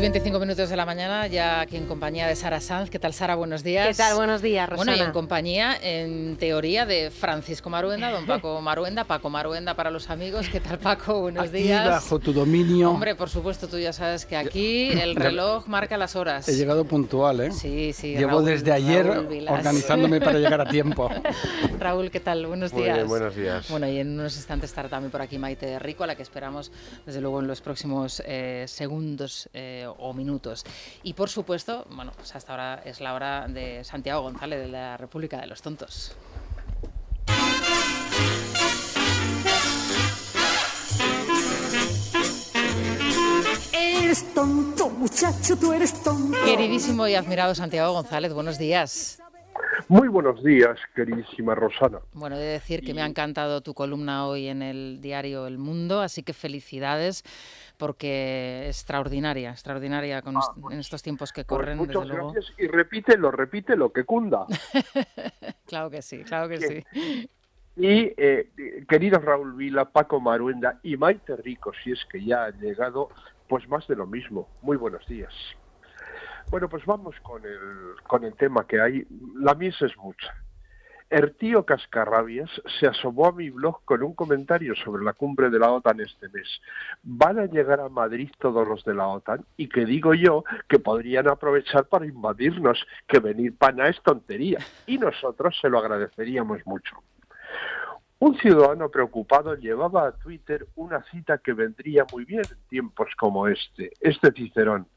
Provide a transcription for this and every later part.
25 minutos de la mañana, ya aquí en compañía de Sara Sanz. ¿Qué tal, Sara? Buenos días. ¿Qué tal? Buenos días, Rosana. Bueno, y en compañía, en teoría, de Francisco Maruenda, don Paco Maruenda, Paco Maruenda para los amigos. ¿Qué tal, Paco? Buenos aquí, días. bajo tu dominio. Hombre, por supuesto, tú ya sabes que aquí el reloj marca las horas. He llegado puntual, ¿eh? Sí, sí. Llevo desde ayer organizándome para llegar a tiempo. Raúl, ¿qué tal? Buenos días. buenos días. Bueno, y en unos instantes estará también por aquí Maite Rico, a la que esperamos, desde luego, en los próximos eh, segundos. Eh, o minutos. Y por supuesto, bueno, pues hasta ahora es la hora de Santiago González de la República de los Tontos. tonto, muchacho, tú eres Queridísimo y admirado Santiago González, buenos días. Muy buenos días, queridísima Rosana. Bueno, he de decir que me ha encantado tu columna hoy en el diario El Mundo, así que felicidades porque extraordinaria, extraordinaria con ah, en pues, estos tiempos que pues corren. muchas desde luego. gracias y repítelo, repítelo, que cunda. claro que sí, claro que sí. Y eh, queridos Raúl Vila, Paco Maruenda y Maite Rico, si es que ya ha llegado, pues más de lo mismo. Muy buenos días. Bueno, pues vamos con el, con el tema que hay. La misa es mucha. Ertío Cascarrabias se asomó a mi blog con un comentario sobre la cumbre de la OTAN este mes. Van a llegar a Madrid todos los de la OTAN y que digo yo que podrían aprovechar para invadirnos, que venir pana es tontería y nosotros se lo agradeceríamos mucho. Un ciudadano preocupado llevaba a Twitter una cita que vendría muy bien en tiempos como este, este Cicerón.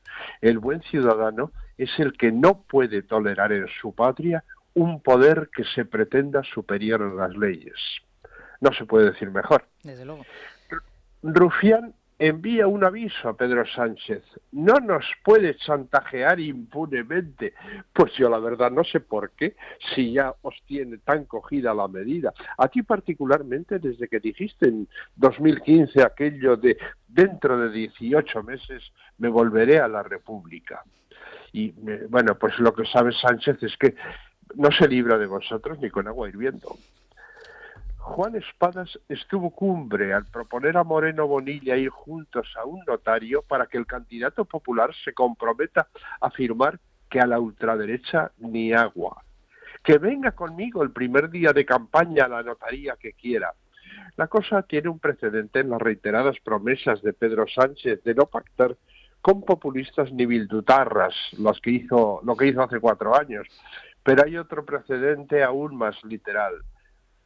El buen ciudadano es el que no puede tolerar en su patria un poder que se pretenda superior a las leyes. No se puede decir mejor. Desde luego. Rufián envía un aviso a Pedro Sánchez. No nos puede chantajear impunemente. Pues yo la verdad no sé por qué, si ya os tiene tan cogida la medida. A ti particularmente, desde que dijiste en 2015 aquello de dentro de 18 meses me volveré a la República. Y eh, bueno, pues lo que sabe Sánchez es que no se libra de vosotros ni con agua hirviendo. Juan Espadas estuvo cumbre al proponer a Moreno Bonilla ir juntos a un notario para que el candidato popular se comprometa a firmar que a la ultraderecha ni agua. Que venga conmigo el primer día de campaña a la notaría que quiera. La cosa tiene un precedente en las reiteradas promesas de Pedro Sánchez de no pactar con populistas ni bildutarras, que hizo, lo que hizo hace cuatro años, pero hay otro precedente aún más literal.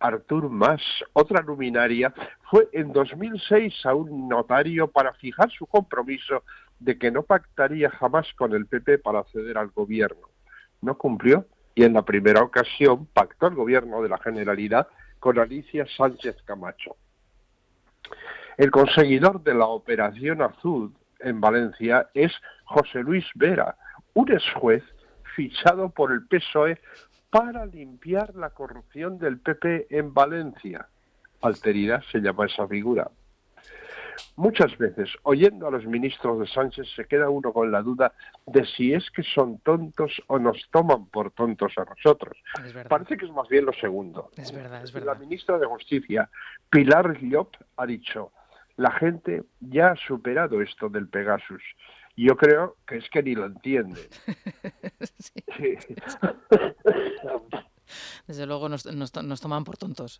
Artur Mas, otra luminaria, fue en 2006 a un notario para fijar su compromiso de que no pactaría jamás con el PP para acceder al gobierno. No cumplió y en la primera ocasión pactó el gobierno de la Generalidad con Alicia Sánchez Camacho. El conseguidor de la Operación Azul en Valencia es José Luis Vera, un ex juez fichado por el PSOE para limpiar la corrupción del PP en Valencia. Alteridad se llama esa figura. Muchas veces, oyendo a los ministros de Sánchez, se queda uno con la duda de si es que son tontos o nos toman por tontos a nosotros. Parece que es más bien lo segundo. Es verdad, La ministra de Justicia, Pilar Llop, ha dicho, la gente ya ha superado esto del Pegasus yo creo que es que ni lo entiende. Desde luego nos, toman por tontos.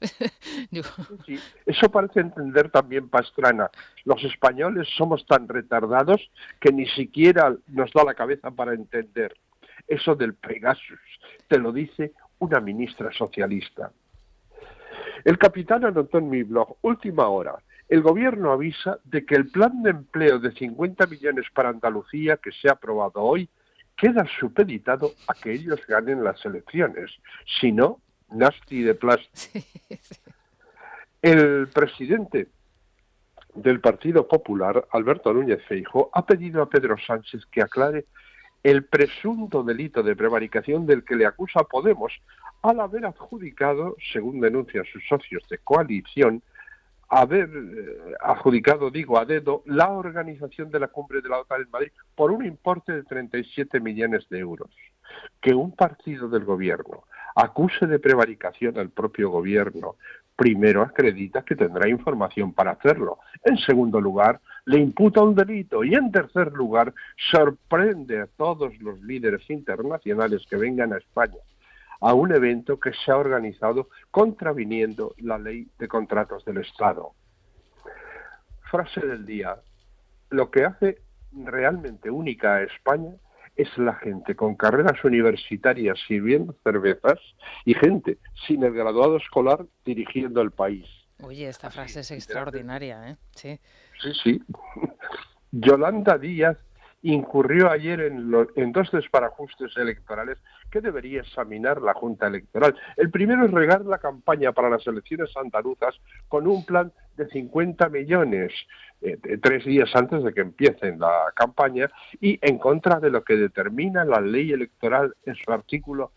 eso parece entender también Pastrana. Los españoles somos tan retardados que ni siquiera nos da la cabeza para entender. Eso del Pegasus, te lo dice una ministra socialista. El capitán anotó en mi blog, última hora, el Gobierno avisa de que el plan de empleo de 50 millones para Andalucía que se ha aprobado hoy queda supeditado a que ellos ganen las elecciones. Si no, nasty de plástico. El presidente del Partido Popular, Alberto Núñez Feijo, ha pedido a Pedro Sánchez que aclare el presunto delito de prevaricación del que le acusa Podemos al haber adjudicado, según denuncian sus socios de coalición, haber eh, adjudicado, digo, a dedo la organización de la cumbre de la OTAN en Madrid por un importe de 37 millones de euros. Que un partido del gobierno acuse de prevaricación al propio gobierno, primero acredita que tendrá información para hacerlo. En segundo lugar, le imputa un delito. Y en tercer lugar, sorprende a todos los líderes internacionales que vengan a España a un evento que se ha organizado contraviniendo la ley de contratos del Estado. Frase del día. Lo que hace realmente única a España es la gente con carreras universitarias sirviendo cervezas y gente sin el graduado escolar dirigiendo el país. Oye, esta frase es extraordinaria, ¿eh? Sí. Sí, Yolanda Díaz incurrió ayer en, en dos desparajustes electorales ¿Qué debería examinar la Junta Electoral. El primero es regar la campaña para las elecciones andaluzas con un plan de 50 millones eh, tres días antes de que empiecen la campaña y en contra de lo que determina la ley electoral en su artículo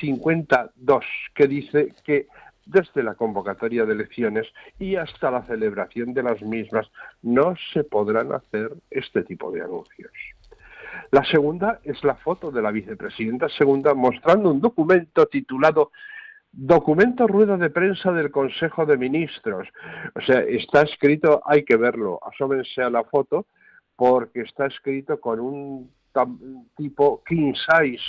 52, que dice que desde la convocatoria de elecciones y hasta la celebración de las mismas no se podrán hacer este tipo de anuncios. La segunda es la foto de la vicepresidenta segunda mostrando un documento titulado Documento rueda de prensa del Consejo de Ministros. O sea, está escrito, hay que verlo, asómense a la foto, porque está escrito con un tipo king size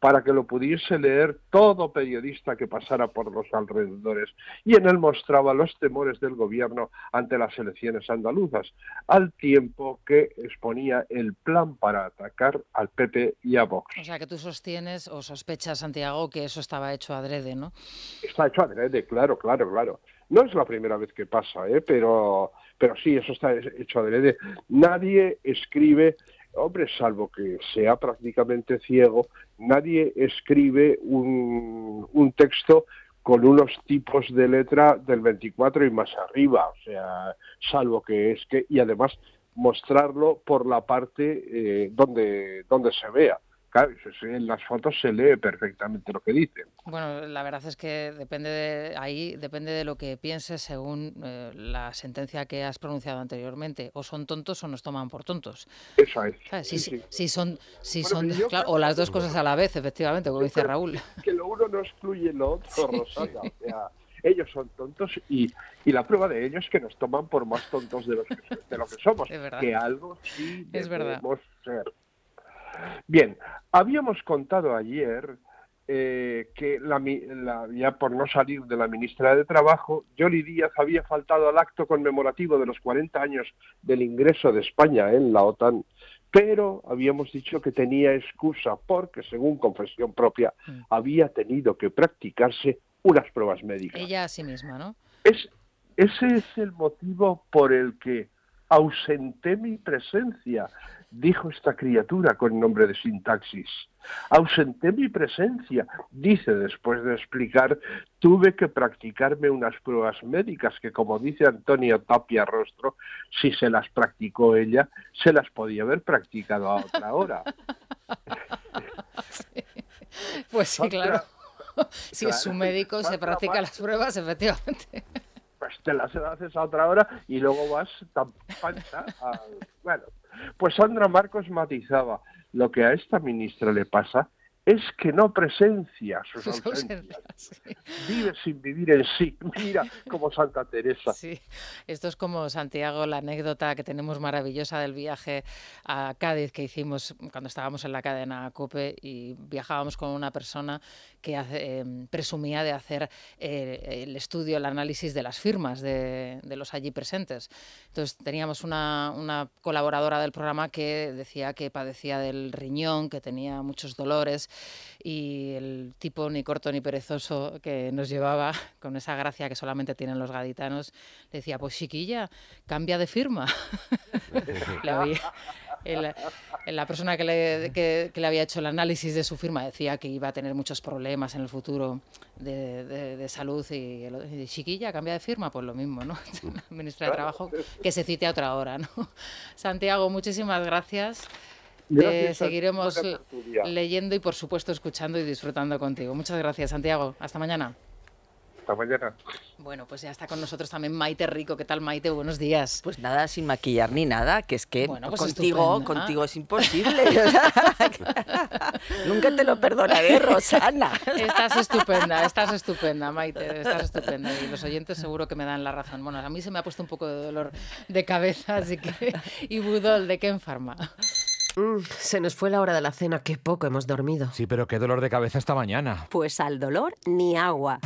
para que lo pudiese leer todo periodista que pasara por los alrededores. Y en él mostraba los temores del gobierno ante las elecciones andaluzas, al tiempo que exponía el plan para atacar al PP y a Vox. O sea que tú sostienes o sospechas, Santiago, que eso estaba hecho adrede, ¿no? Está hecho adrede, claro, claro, claro. No es la primera vez que pasa, ¿eh? pero, pero sí, eso está hecho adrede. Nadie escribe hombre, salvo que sea prácticamente ciego, nadie escribe un, un texto con unos tipos de letra del 24 y más arriba, o sea, salvo que es que, y además mostrarlo por la parte eh, donde, donde se vea. Claro, en las fotos se lee perfectamente lo que dicen. Bueno, la verdad es que depende de, ahí depende de lo que pienses según eh, la sentencia que has pronunciado anteriormente. O son tontos o nos toman por tontos. Eso es. son, si son o las dos cosas a la vez, efectivamente, como dice Raúl. Que lo uno no excluye lo otro, ellos son tontos y, la prueba de ello es que nos toman por más tontos de, de lo que somos. Que algo sí ser. Bien, habíamos contado ayer eh, que la, ya por no salir de la ministra de Trabajo, Yoli Díaz había faltado al acto conmemorativo de los 40 años del ingreso de España en la OTAN, pero habíamos dicho que tenía excusa porque, según confesión propia, mm. había tenido que practicarse unas pruebas médicas. Ella a sí misma, ¿no? Es, ese es el motivo por el que ausenté mi presencia dijo esta criatura con nombre de sintaxis. Ausenté mi presencia, dice después de explicar, tuve que practicarme unas pruebas médicas que, como dice Antonio Tapia Rostro, si se las practicó ella, se las podía haber practicado a otra hora. Pues sí, claro. Si es su médico, se practica las pruebas, efectivamente pues te las haces a otra hora y luego vas tan falta Bueno, pues Sandra Marcos matizaba, lo que a esta ministra le pasa es que no presencia sus, Vive sin vivir en sí. Mira, como Santa Teresa. Sí, esto es como Santiago, la anécdota que tenemos maravillosa del viaje a Cádiz que hicimos cuando estábamos en la cadena COPE y viajábamos con una persona que eh, presumía de hacer eh, el estudio, el análisis de las firmas de, los allí presentes. Entonces teníamos una colaboradora del programa que decía que padecía del riñón, que tenía muchos dolores y el tipo ni corto ni perezoso que nos llevaba con esa gracia que solamente tienen los gaditanos, le decía, pues chiquilla, cambia de firma. la la persona que le, que, le, había hecho el análisis de su firma decía que iba a tener muchos problemas en el futuro de, de, salud y, chiquilla, cambia de firma, pues lo mismo, ¿no? ministra de Trabajo, que se cite a otra hora, ¿no? Santiago, muchísimas gracias. Te seguiremos leyendo y, por supuesto, escuchando y disfrutando contigo. Muchas gracias, Santiago. Hasta mañana. Hasta mañana. Bueno, pues ya está con nosotros también Maite Rico. ¿Qué tal, Maite? Buenos días. Pues nada, sin maquillar ni nada, que es que pues contigo, contigo es imposible. Nunca te lo perdonaré, Rosana. Estás estupenda, estás estupenda, Maite, estás estupenda. Y los oyentes seguro que me dan la razón. Bueno, a mí se me ha puesto un poco de dolor de cabeza, así que... Y Budol, ¿de qué enferma? se nos fue la hora de la cena, qué poco hemos dormido. Sí, pero qué dolor de cabeza esta mañana. Pues al dolor ni agua.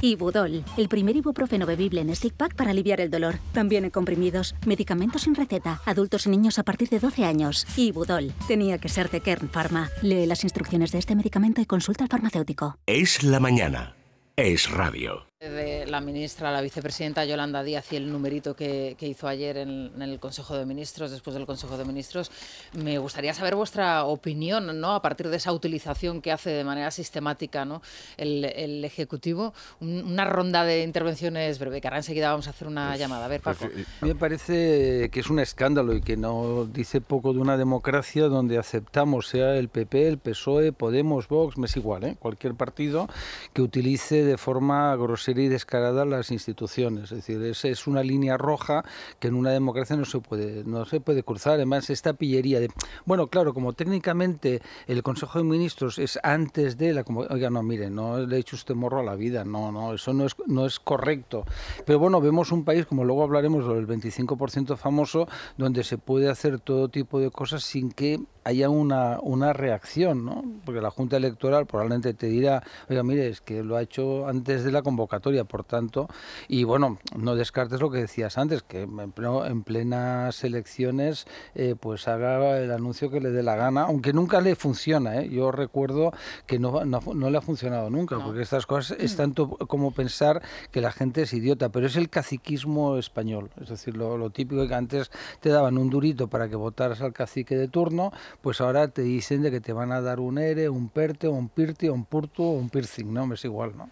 Ibudol, el primer ibuprofeno bebible en stick pack para aliviar el dolor. También en comprimidos, medicamentos sin receta, adultos y niños a partir de 12 años. Ibudol, tenía que ser de Kern Pharma. Lee las instrucciones de este medicamento y consulta al farmacéutico. Es la mañana. Es radio. De la ministra, la vicepresidenta Yolanda Díaz y el numerito que, hizo ayer en, el Consejo de Ministros, después del Consejo de Ministros, me gustaría saber vuestra opinión ¿no? a partir de esa utilización que hace de manera sistemática ¿no? el, Ejecutivo. una ronda de intervenciones breve, que ahora enseguida vamos a hacer una pues, llamada. A ver, pues, Paco. Eh, me parece que es un escándalo y que no dice poco de una democracia donde aceptamos, sea el PP, el PSOE, Podemos, Vox, me es igual, ¿eh? cualquier partido que utilice de forma grosera y descarada las instituciones. Es decir, es, es, una línea roja que en una democracia no se puede, no se puede cruzar. Además, esta pillería de, bueno, claro, como técnicamente el Consejo de Ministros es antes de la... Como, oiga, no, mire, no le he hecho usted morro a la vida, no, no, eso no es, no es correcto. Pero bueno, vemos un país, como luego hablaremos del 25% famoso, donde se puede hacer todo tipo de cosas sin que haya una, una reacción, ¿no? Porque la Junta Electoral probablemente te dirá, oiga, mire, es que lo ha hecho antes de la convocatoria, por tanto, y bueno, no descartes lo que decías antes, que en, en plenas elecciones eh, pues haga el anuncio que le dé la gana, aunque nunca le funciona, ¿eh? Yo recuerdo que no, le ha funcionado nunca, porque estas cosas es mm. tanto como pensar que la gente es idiota, pero es el caciquismo español, es decir, lo, lo típico que antes te daban un durito para que votaras al cacique de turno, pues ahora te dicen de que te van a dar un ERE, un PERTE, un PIRTE, un PURTO un piercing, ¿no? Me es igual, ¿no?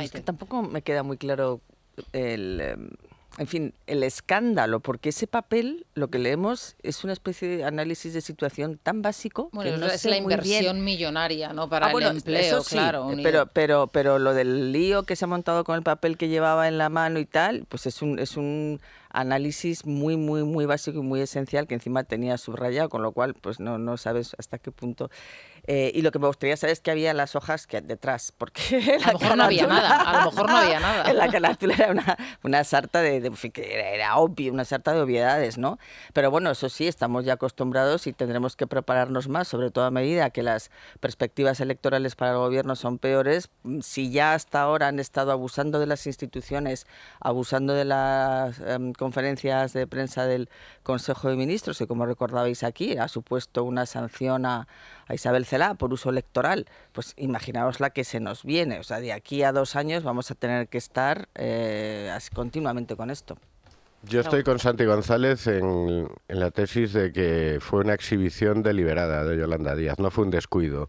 Es que tampoco me queda muy claro el em, en fin, el escándalo, porque ese papel, lo que leemos, es una especie de análisis de situación tan básico. Bueno, no es la inversión millonaria, ¿no? Para ah, el empleo, claro. Pero, pero, pero lo del lío que se ha montado con el papel que llevaba en la mano y tal, pues es un, es un análisis muy, muy, muy básico y muy esencial que encima tenía subrayado, con lo cual pues no, no sabes hasta qué punto eh, y lo que me gustaría saber es que había las hojas que detrás, porque a lo mejor no había nada, a lo mejor no había nada. En la carátula era una, sarta de, era, obvio, una sarta de obviedades, ¿no? Pero bueno, eso sí, estamos ya acostumbrados y tendremos que prepararnos más, sobre todo a medida que las perspectivas electorales para el gobierno son peores. Mm, si ya hasta ahora han estado abusando de las instituciones, abusando de las em, conferencias de prensa del Consejo de Ministros, y como recordabais aquí, ha supuesto una sanción a, a Isabel por uso electoral, pues imaginaos la que se nos viene. O sea, de aquí a dos años vamos a tener que estar eh, continuamente con esto. Yo estoy con Santi González en la tesis de que fue una exhibición deliberada de Yolanda Díaz, no fue un descuido.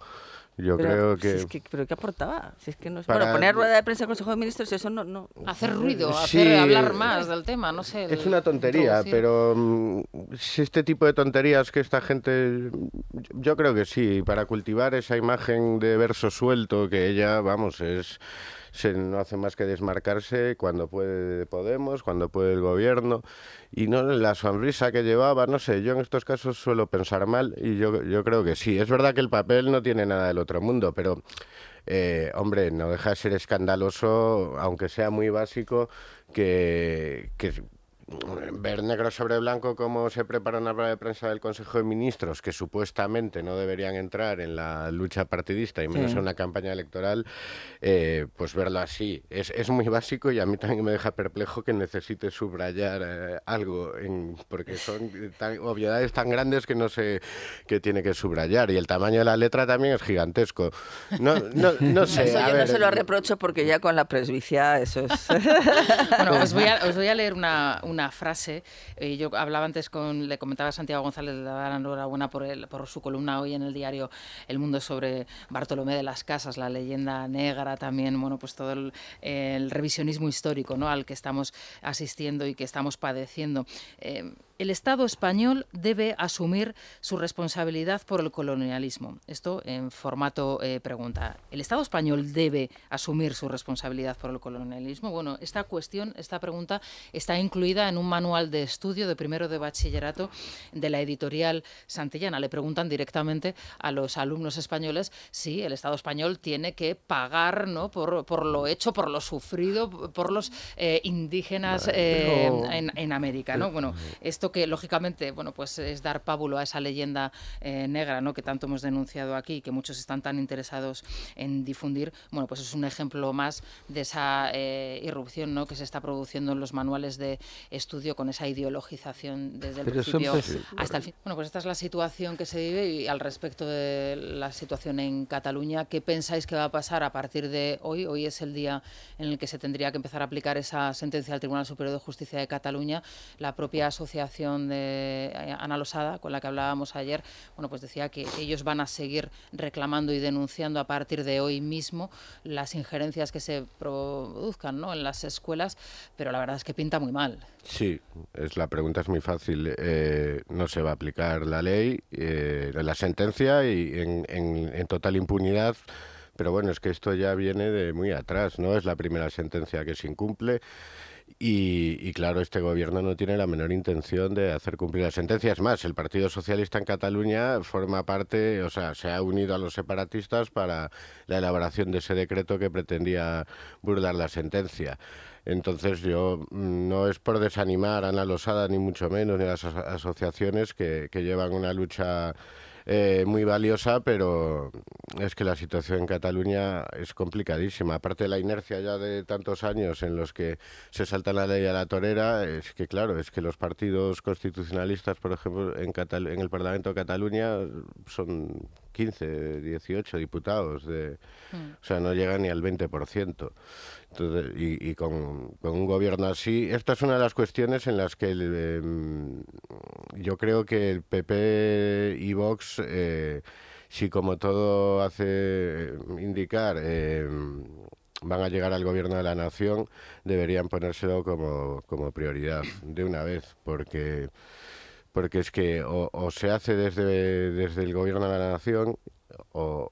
Yo creo que... ¿Pero qué aportaba? Si que no Bueno, poner rueda de prensa al Consejo de Ministros, eso no... no... Hacer ruido, mm, hacer hablar más del tema, no sé. Es una tontería, pero mm, si este tipo de tonterías que esta gente... Yo creo que sí, para cultivar esa imagen de verso suelto que ella, vamos, es no hace más que desmarcarse cuando puede Podemos, cuando puede el gobierno. Y no la sonrisa que llevaba, no sé, yo en estos casos suelo pensar mal y yo, creo que sí. Es verdad que el papel no tiene nada del otro mundo, pero eh, hombre, no deja de ser escandaloso, aunque sea muy básico, que, que, Mm, ver negro sobre blanco cómo se prepara una rueda de prensa del Consejo de Ministros, que supuestamente no deberían entrar en la lucha partidista y menos en una campaña electoral, eh, pues verlo así es, es, muy básico y a mí también me deja perplejo que necesite subrayar eh, algo, en, porque son obviedades tan grandes que no sé qué tiene que subrayar y el tamaño de la letra también es gigantesco. No, no, no no se lo eh, reprocho porque ya con la presbicia eso es... bueno, os voy a, leer una una frase. Eh, yo hablaba antes con, le comentaba a Santiago González, le daba la enhorabuena por, el, por su columna hoy en el diario El Mundo sobre Bartolomé de las Casas, la leyenda negra también, bueno, pues todo el, revisionismo histórico ¿no? al que estamos asistiendo y que estamos padeciendo. Eh, el Estado español debe asumir su responsabilidad por el colonialismo. Esto en formato eh, pregunta. ¿El Estado español debe asumir su responsabilidad por el colonialismo? Bueno, esta cuestión, esta pregunta está incluida en un manual de estudio de primero de bachillerato de la editorial Santillana. Le preguntan directamente a los alumnos españoles si el Estado español tiene que pagar ¿no? por, lo hecho, por lo sufrido, por los eh, indígenas eh, en, América. ¿no? Bueno, esto que lógicamente, bueno, pues es dar pábulo a esa leyenda eh, negra, ¿no? Que tanto hemos denunciado aquí y que muchos están tan interesados en difundir. Bueno, pues es un ejemplo más de esa eh, irrupción, ¿no? Que se está produciendo en los manuales de estudio con esa ideologización desde el principio hasta el fin. Bueno, pues esta es la situación que se vive y al respecto de la situación en Cataluña, ¿qué pensáis que va a pasar a partir de hoy? Hoy es el día en el que se tendría que empezar a aplicar esa sentencia del Tribunal Superior de Justicia de Cataluña. La propia asociación de eh, Ana Losada, con la que hablábamos ayer, bueno, pues decía que ellos van a seguir reclamando y denunciando a partir de hoy mismo las injerencias que se produzcan ¿no? en las escuelas, pero la verdad es que pinta muy mal. Sí, es, la pregunta es muy fácil. Eh, no se va a aplicar la ley, eh, la sentencia y en, en, total impunidad. Pero bueno, es que esto ya viene de muy atrás, ¿no? Es la primera sentencia que se incumple. Y, claro, este gobierno no tiene la menor intención de hacer cumplir la sentencia. Es más, el Partido Socialista en Cataluña forma parte, o sea, se ha unido a los separatistas para la elaboración de ese decreto que pretendía burlar la sentencia. Entonces yo mm, no es por desanimar a Ana Losada, ni mucho menos, ni a las asociaciones que llevan una lucha eh, muy valiosa, pero es que la situación en Cataluña es complicadísima. Aparte de la inercia ya de tantos años en los que se salta la ley a la torera, es que claro, es que los partidos constitucionalistas, por ejemplo, en, en el Parlamento de Cataluña son 15, 18 diputados, de, hmm. o sea, no llega ni al 20%. Entonces, y, con, un gobierno así, esta es una de las cuestiones en las que em, yo creo que el PP y Vox, eh, si como todo hace eh, indicar, em, van a llegar al gobierno de la nación, deberían ponérselo como, como prioridad de una vez, porque porque es que o, se hace desde, desde el gobierno de la nación o,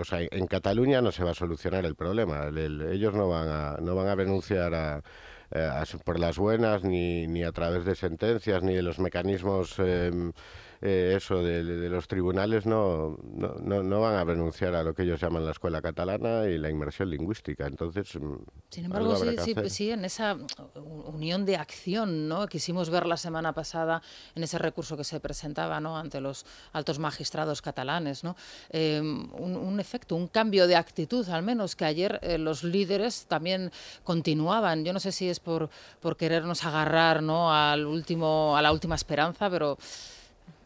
o sea, en Cataluña no se va a solucionar el problema. ellos no van a, no van a renunciar eh, por las buenas, ni, ni a través de sentencias, ni de los mecanismos em, eh, eso de, los tribunales no, no, no, van a renunciar a lo que ellos llaman la escuela catalana y la inmersión lingüística. Entonces, mm, sin embargo, sí, en esa uh, unión de acción, ¿no? Quisimos ver la semana pasada en ese recurso que se presentaba, ¿no? Ante los altos magistrados catalanes, ¿no? Em, un, efecto, un cambio de actitud, al menos que ayer eh, los líderes también continuaban. Yo no sé si es por, por querernos agarrar, ¿no? Al último, a la última esperanza, pero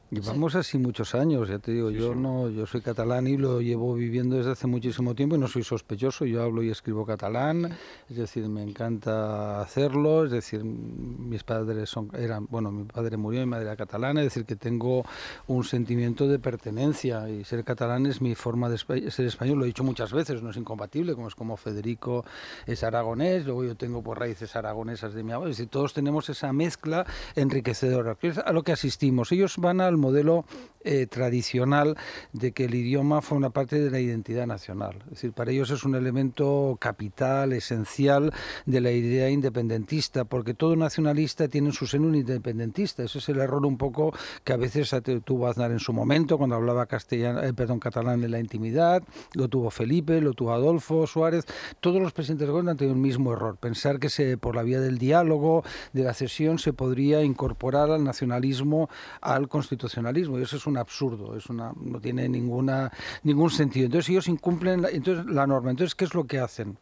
Llevamos así muchos años, ya te digo, yo no, yo soy catalán y lo llevo viviendo desde hace muchísimo tiempo y no soy sospechoso, yo hablo y escribo catalán, es decir, me encanta hacerlo, es decir, mis padres son, eran, bueno, mi padre murió, mi madre era catalana, es decir, que tengo un sentimiento de pertenencia y ser catalán es mi forma de ser español, lo he dicho muchas veces, no es incompatible, como es como Federico es aragonés, luego yo tengo por pues, raíces aragonesas de mi abuelo, es decir, todos tenemos esa mezcla enriquecedora, a lo que asistimos, ellos van a modelo eh, tradicional de que el idioma fue una parte de la identidad nacional. Es decir, para ellos es un elemento capital, esencial de la idea independentista, porque todo nacionalista tiene en su seno un independentista. Ese es el error un poco que a veces tuvo Aznar en su momento, cuando hablaba castellano, eh, perdón, catalán en la intimidad, lo tuvo Felipe, lo tuvo Adolfo Suárez. Todos los presidentes de gobierno han tenido el mismo error, pensar que se, por la vía del diálogo, de la cesión, se podría incorporar al nacionalismo al constitucionalismo y eso es un absurdo, es una, no tiene ninguna, ningún sentido. Entonces ellos incumplen entonces, la norma. Entonces, ¿qué es lo que hacen?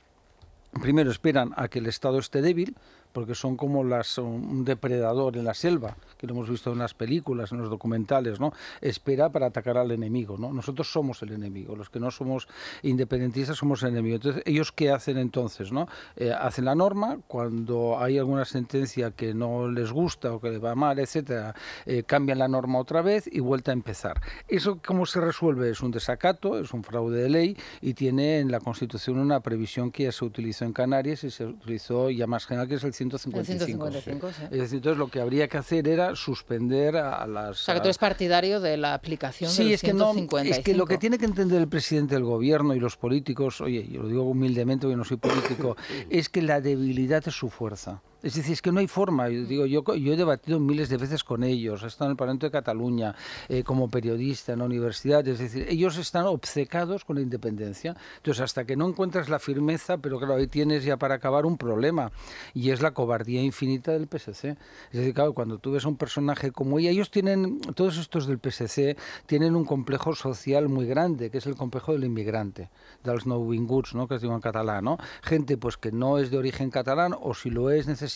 Primero esperan a que el Estado esté débil porque son como las, un depredador en la selva, que lo hemos visto en las películas, en los documentales, ¿no? Espera para atacar al enemigo, ¿no? Nosotros somos el enemigo, los que no somos independentistas somos el enemigo. Entonces, ¿ellos qué hacen entonces, no? Eh, hacen la norma, cuando hay alguna sentencia que no les gusta o que les va mal, etcétera, eh, cambian la norma otra vez y vuelta a empezar. ¿Eso cómo se resuelve? Es un desacato, es un fraude de ley y tiene en la Constitución una previsión que ya se utilizó en Canarias y se utilizó ya más general, que es el 155. sí. Es decir, entonces lo que habría que hacer era suspender a, las... O sea, que tú eres partidario de la aplicación sí, es Que no, es que lo que tiene que entender el presidente del gobierno y los políticos, oye, yo lo digo humildemente porque no soy político, es que la debilidad es su fuerza. Es decir, es que no hay forma. Yo, mm. digo, yo, he debatido miles de veces con ellos, he estado en el Parlamento de Cataluña, eh, como periodista, en la universidad. Es decir, ellos están obcecados con la independencia. Entonces, hasta que no encuentras la firmeza, pero claro, ahí tienes ya para acabar un problema, y es la cobardía infinita del PSC. Es decir, claro, cuando tú ves a un personaje como ella, ellos tienen, todos estos del PSC, tienen un complejo social muy grande, que es el complejo del inmigrante, de los ¿no? que es digo en catalán, ¿no? Gente pues que no es de origen catalán, o si lo es, necesariamente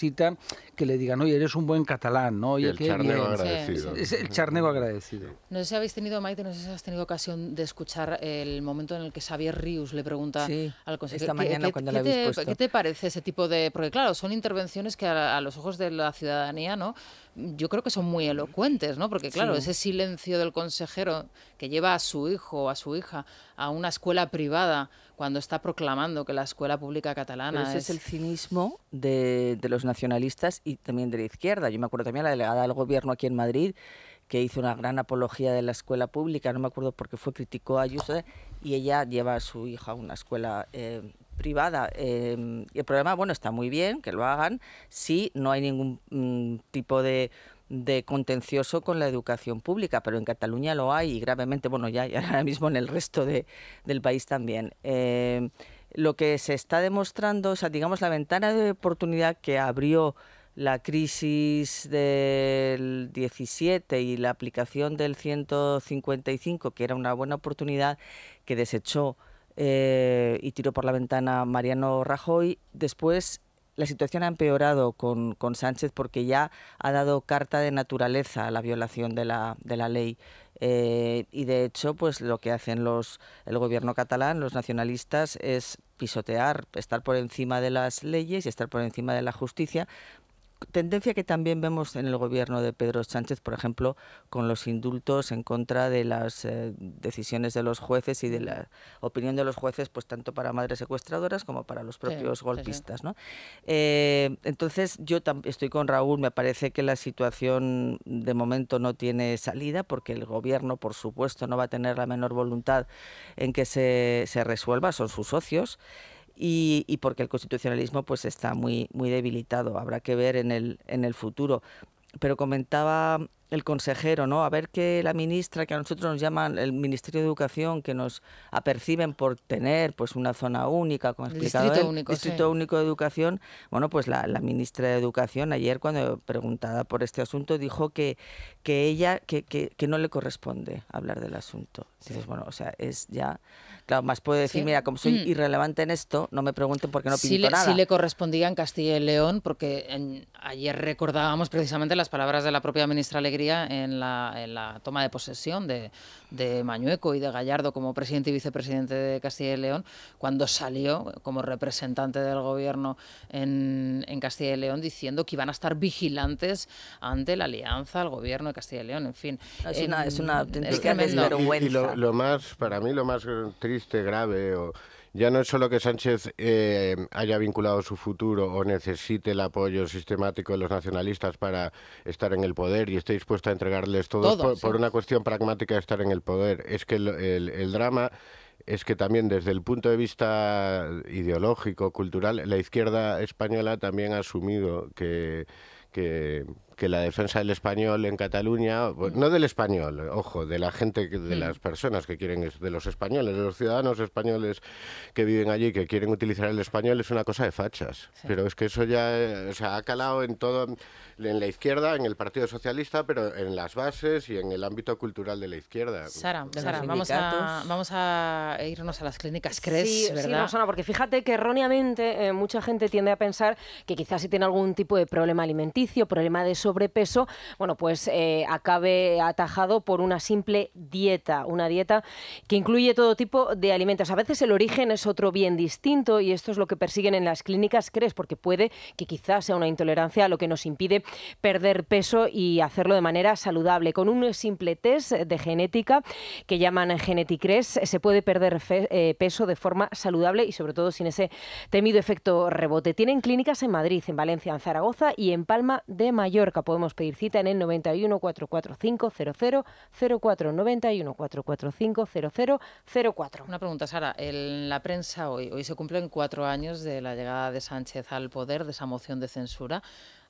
que le digan, oye, eres un buen catalán, ¿no? Oye, el qué agradecido. Es el charnego agradecido. No sé si habéis tenido, Maite, no sé si has tenido ocasión de escuchar el momento en el que Xavier Rius le pregunta al consejero. Esta ¿qué, te, ¿Qué te parece ese tipo de...? Porque claro, son intervenciones que a los ojos de la ciudadanía, ¿no? yo creo que son muy elocuentes, ¿no? Porque claro, ese silencio del consejero que lleva a su hijo o a su hija a una escuela privada cuando está proclamando que la escuela pública catalana ese es... el cinismo de, los nacionalistas y también de la izquierda. Yo me acuerdo también la delegada del gobierno aquí en Madrid que hizo una gran apología de la escuela pública, no me acuerdo por qué fue, criticó a Ayuso y ella lleva a su hija a una escuela eh, privada. y em, el programa, bueno, está muy bien que lo hagan si no hay ningún mm, tipo de contencioso con la educación pública, pero en Cataluña lo hay y gravemente, bueno, ya, ya ahora mismo en el resto del país también. Em, lo que se está demostrando, o sea, digamos, la ventana de oportunidad que abrió la crisis del 17 y la aplicación del 155, que era una buena oportunidad que desechó eh, y tiró por la ventana Mariano Rajoy. Después la situación ha empeorado con, Sánchez porque ya ha dado carta de naturaleza a la violación de la, ley. Eh, y de hecho, pues lo que hacen los, el gobierno catalán, los nacionalistas, es pisotear, estar por encima de las leyes y estar por encima de la justicia tendencia que también vemos en el gobierno de Pedro Sánchez, por ejemplo, con los indultos en contra de las eh, decisiones de los jueces y de la opinión de los jueces, pues tanto para madres secuestradoras como para los propios golpistas. Eh, entonces, yo estoy con Raúl, me parece que la situación de momento no tiene salida porque el gobierno, por supuesto, no va a tener la menor voluntad en que se resuelva, son sus socios y, porque el constitucionalismo pues está muy, muy debilitado. Habrá que ver en el, en el futuro. Pero comentaba el consejero, ¿no? A ver que la ministra, que a nosotros nos llaman el Ministerio de Educación, que nos aperciben por tener pues una zona única, como explicado Distrito, único, único de Educación. Bueno, pues la, ministra de Educación ayer, cuando preguntada por este asunto, dijo que, que ella, que, que, no le corresponde hablar del asunto. Entonces, bueno, o sea, es ya... Claro, más puede decir, mira, como soy mm. irrelevante en esto, no me pregunten por qué no pinto le, nada. Sí le correspondía en Castilla y León, porque ayer recordábamos precisamente las palabras de la propia ministra Alegría en la, toma de posesión de, Mañueco y de Gallardo como presidente y vicepresidente de Castilla y León, cuando salió como representante del gobierno en, Castilla y León diciendo que iban a estar vigilantes ante la alianza al gobierno de Castilla y León. En fin, es, es una desvergüenza. lo, más, para mí, lo más triste, grave o ya no es solo que Sánchez eh, haya vinculado su futuro o necesite el apoyo sistemático de los nacionalistas para estar en el poder y esté dispuesto a entregarles todo por, una cuestión pragmática de estar en el poder. Es que el, drama es que también desde el punto de vista ideológico, cultural, la izquierda española también ha asumido que que la defensa del español en Cataluña, pues, no del español, ojo, de la gente, de las personas que quieren, de los españoles, de los ciudadanos españoles que viven allí, que quieren utilizar el español, es una cosa de fachas. Pero es que eso ya eh, o sea, ha calado en todo en la izquierda, en el Partido Socialista, pero en las bases y en el ámbito cultural de la izquierda. Sara, vamos, a, irnos a las clínicas ¿crees? sí, porque fíjate que erróneamente eh, mucha gente tiende a pensar que quizás si tiene algún tipo de problema alimenticio, problema de sobrepeso, bueno, pues eh, acabe atajado por una simple dieta, una dieta que incluye todo tipo de alimentos. A veces el origen es otro bien distinto y esto es lo que persiguen en las clínicas ¿crees? porque puede que quizás sea una intolerancia a lo que nos impide perder peso y hacerlo de manera saludable. Con un simple test de genética que llaman Geneticres eh, se puede perder eh, peso de forma saludable y sobre todo sin ese temido efecto rebote. Tienen clínicas en Madrid, en Valencia, en Zaragoza y en Palma de Mallorca. Podemos pedir cita en el 91 445 91 Una pregunta, Sara. En la prensa hoy, hoy se cumplen cuatro años de la llegada de Sánchez al poder, de esa moción de censura.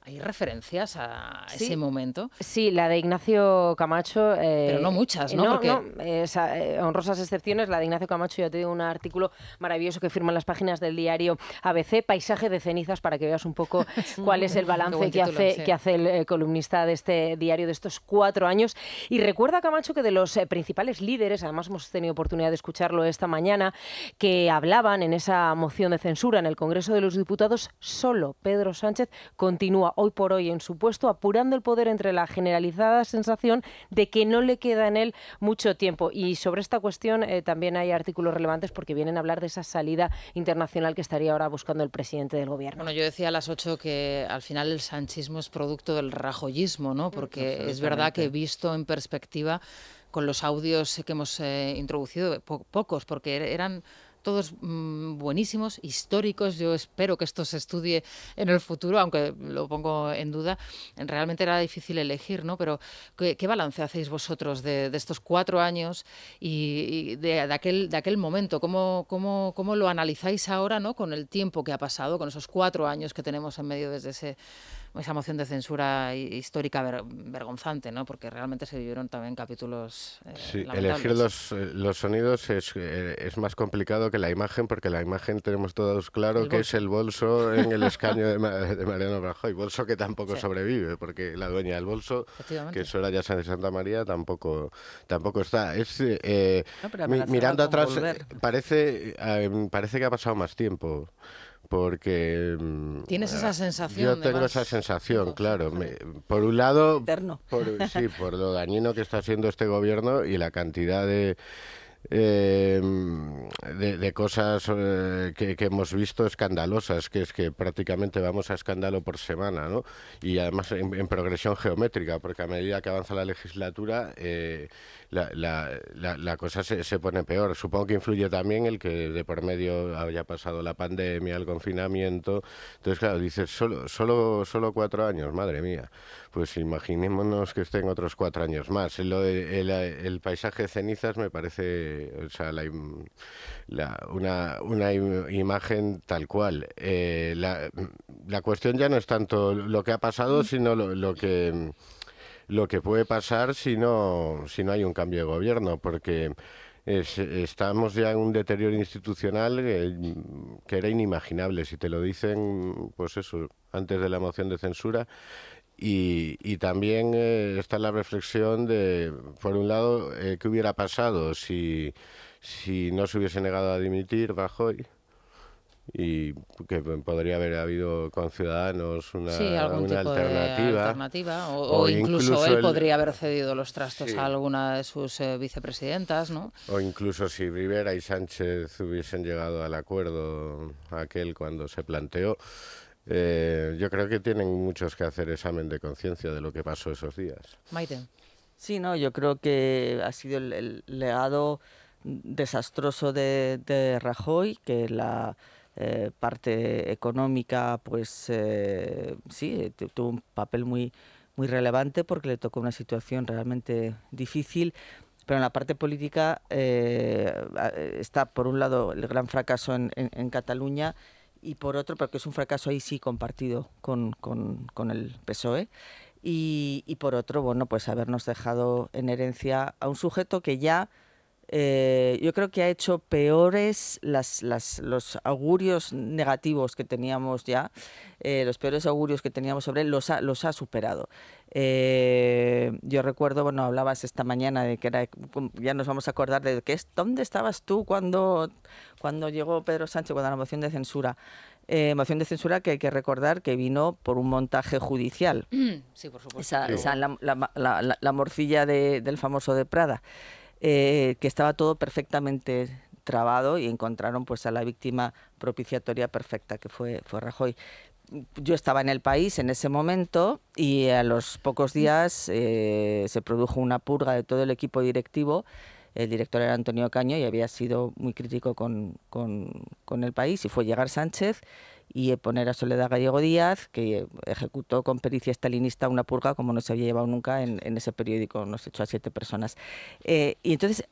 ¿Hay referencias a ese momento? Sí, la de Ignacio Camacho. Eh, Pero no muchas, ¿no? Porque... no eh, eh, honrosas excepciones. La de Ignacio Camacho, ya te un artículo maravilloso que firman las páginas del diario ABC, Paisaje de cenizas, para que veas un poco cuál es el balance que, hace, que hace el columnista de este diario de estos cuatro años. Y recuerda, Camacho, que de los principales líderes, además hemos tenido oportunidad de escucharlo esta mañana, que hablaban en esa moción de censura en el Congreso de los Diputados, solo Pedro Sánchez continúa hoy por hoy en su puesto, apurando el poder entre la generalizada sensación de que no le queda en él mucho tiempo. Y sobre esta cuestión eh, también hay artículos relevantes porque vienen a hablar de esa salida internacional que estaría ahora buscando el presidente del gobierno. Bueno, yo decía a las 8 que al final el sanchismo es producto del rajoyismo, ¿no? Porque es verdad que he visto en perspectiva con los audios que hemos eh, introducido, pocos, porque er-, eran todos mm, buenísimos, históricos. Yo espero que esto se estudie en el futuro, aunque lo pongo en duda. Realmente era difícil elegir, ¿no? Pero ¿qué, balance hacéis vosotros de, estos cuatro años y, de, aquel, de aquel momento? ¿Cómo, cómo, cómo lo analizáis ahora, ¿no? Con el tiempo que ha pasado, con esos cuatro años que tenemos en medio desde ese esa moción de censura histórica vergonzante, ¿no? Porque realmente se vivieron también capítulos. Eh, sí, elegir los, eh, sonidos eh, es, más complicado que la imagen, porque la imagen tenemos todos claro que es el bolso en el escaño de, Mariano Rajoy, bolso que tampoco sobrevive, porque la dueña del bolso, que es Soraya de Santa María, tampoco, tampoco está. Es, mirando atrás, parece, parece que ha pasado más tiempo porque tienes eh, esa sensación yo tengo esa sensación claro por un lado por, sí por lo dañino que está haciendo este gobierno y la cantidad de em, de, cosas eh, que, hemos visto escandalosas, que es que prácticamente vamos a escándalo por semana, ¿no? Y además en, progresión geométrica, porque a medida que avanza la legislatura, eh, la, la, cosa se, se, pone peor. Supongo que influye también el que de por medio haya pasado la pandemia, el confinamiento. Entonces, claro, dices, solo, solo, solo cuatro años, madre mía. Pues imaginémonos que estén otros cuatro años más. el, paisaje de cenizas me parece o sea, una, una imagen tal cual. Eh, la, cuestión ya no es tanto lo que ha pasado, sino lo que lo que puede pasar si no, si no hay un cambio de gobierno, porque estamos ya en un deterioro institucional que, era inimaginable. Si te lo dicen, pues eso, antes de la moción de censura, y, también eh, está la reflexión de, por un lado, eh, qué hubiera pasado si, si no se hubiese negado a dimitir Bajoy y que podría haber habido con Ciudadanos una, alternativa. O, incluso, él podría haber cedido los trastos a alguna de sus eh, vicepresidentas, ¿no? O incluso si Rivera y Sánchez hubiesen llegado al acuerdo aquel cuando se planteó. Eh, yo creo que tienen muchos que hacer examen de conciencia de lo que pasó esos días. Maite. Sí, no, yo creo que ha sido el, legado desastroso de Rajoy, que la eh, parte económica, pues eh, sí, tuvo un papel muy, muy relevante porque le tocó una situación realmente difícil. Pero en la parte política eh, está, por un lado, el gran fracaso en, en, Cataluña y por otro, porque es un fracaso ahí sí compartido con, el PSOE. Y, y por otro, bueno, pues habernos dejado en herencia a un sujeto que ya eh, yo creo que ha hecho peores los augurios negativos que teníamos ya, eh, los peores augurios que teníamos sobre él, los ha, superado. Eh, yo recuerdo, bueno, hablabas esta mañana de que era, um, ya nos vamos a acordar de que es, ¿dónde estabas tú cuando, cuando llegó Pedro Sánchez, cuando la moción de censura? moción de censura que hay que recordar que vino por un montaje judicial. Mm, sí, por supuesto. Esa, la, morcilla del famoso de Prada. Eh, que estaba todo perfectamente trabado y encontraron pues a la víctima propiciatoria perfecta que fue, fue Rajoy. Yo estaba en el país en ese momento y a los pocos mm. días eh, se produjo una purga de todo el equipo directivo. El director era Antonio Caño y había sido muy crítico con, con el país y fue llegar Sánchez y eh, poner a Soledad Gallego Díaz, que eh, ejecutó con pericia estalinista una purga como no se había llevado nunca en, ese periódico, nos echó a siete personas. Eh, y entonces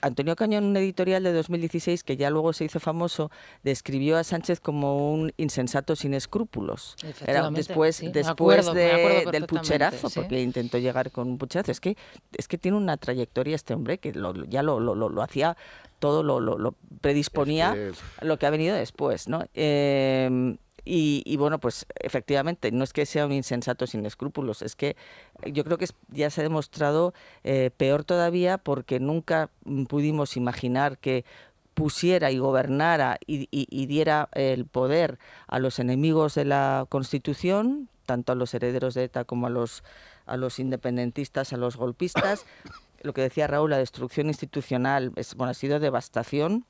Antonio Cañón, un editorial de 2016 que ya luego se hizo famoso, describió a Sánchez como un insensato sin escrúpulos. Era después, después del pucherazo, porque intentó llegar con un pucherazo. Es que, es que tiene una trayectoria este hombre que ya lo, lo, lo, lo hacía todo lo, lo, predisponía lo que ha venido después, ¿no? Em, y, bueno, pues efectivamente, no es que sea un insensato sin escrúpulos, es que yo creo que ya se ha demostrado eh, peor todavía porque nunca mm, pudimos imaginar que pusiera y gobernara y, y diera el poder a los enemigos de la Constitución, tanto a los herederos de ETA como a los, a los independentistas, a los golpistas, lo que decía Raúl, la destrucción institucional, bueno, ha sido devastación,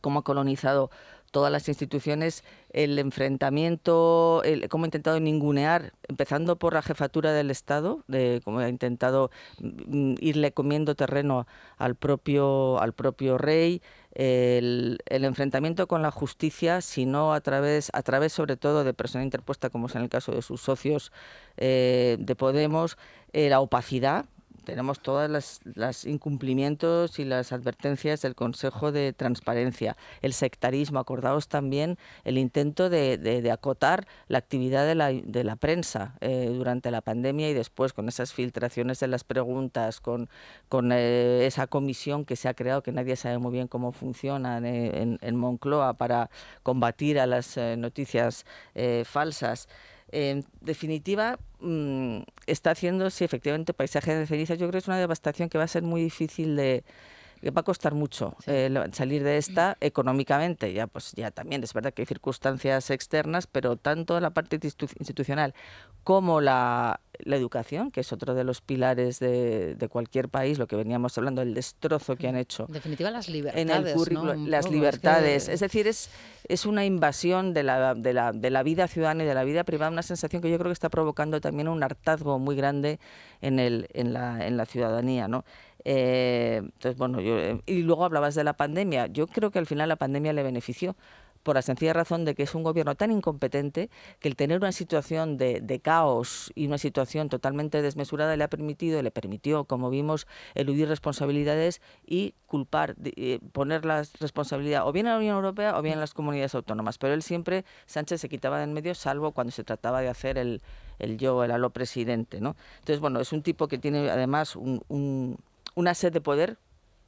cómo ha colonizado todas las instituciones, el enfrentamiento, cómo ha intentado ningunear, empezando por la jefatura del Estado, de cómo ha intentado mm, irle comiendo terreno al propio, al propio rey, el, enfrentamiento con la justicia, sino a través, a través sobre todo de persona interpuesta, como es en el caso de sus socios eh, de Podemos, eh, la opacidad tenemos todas las, incumplimientos y las advertencias del Consejo de Transparencia, el sectarismo, acordaos también el intento de, acotar la actividad de la, prensa eh, durante la pandemia y después con esas filtraciones de las preguntas, con, eh, esa comisión que se ha creado, que nadie sabe muy bien cómo funciona en, Moncloa para combatir a las eh, noticias falsas en definitiva, mm, está haciendo, sí, efectivamente, paisajes de cenizas. Yo creo que es una devastación que va a ser muy difícil de, va a costar mucho eh, salir de esta económicamente. Ya, pues, ya también es verdad que hay circunstancias externas, pero tanto la parte institucional como la, educación, que es otro de los pilares de, cualquier país, lo que veníamos hablando, el destrozo que han hecho. En definitiva, las libertades. En el currículo, las libertades. Es, decir, es, es una invasión de la, de, la, de la vida ciudadana y de la vida privada, una sensación que yo creo que está provocando también un hartazgo muy grande en, la, ciudadanía. ¿no? Eh, entonces, bueno, yo, eh, y luego hablabas de la pandemia. Yo creo que al final la pandemia le benefició por la sencilla razón de que es un gobierno tan incompetente que el tener una situación de, caos y una situación totalmente desmesurada le ha permitido, le permitió, como vimos, eludir responsabilidades y culpar, eh, poner la responsabilidad o bien a la Unión Europea o bien a las comunidades autónomas. Pero él siempre, Sánchez, se quitaba de en medio, salvo cuando se trataba de hacer el, yo, el Alo presidente. ¿no? Entonces, bueno, es un tipo que tiene además una sed de poder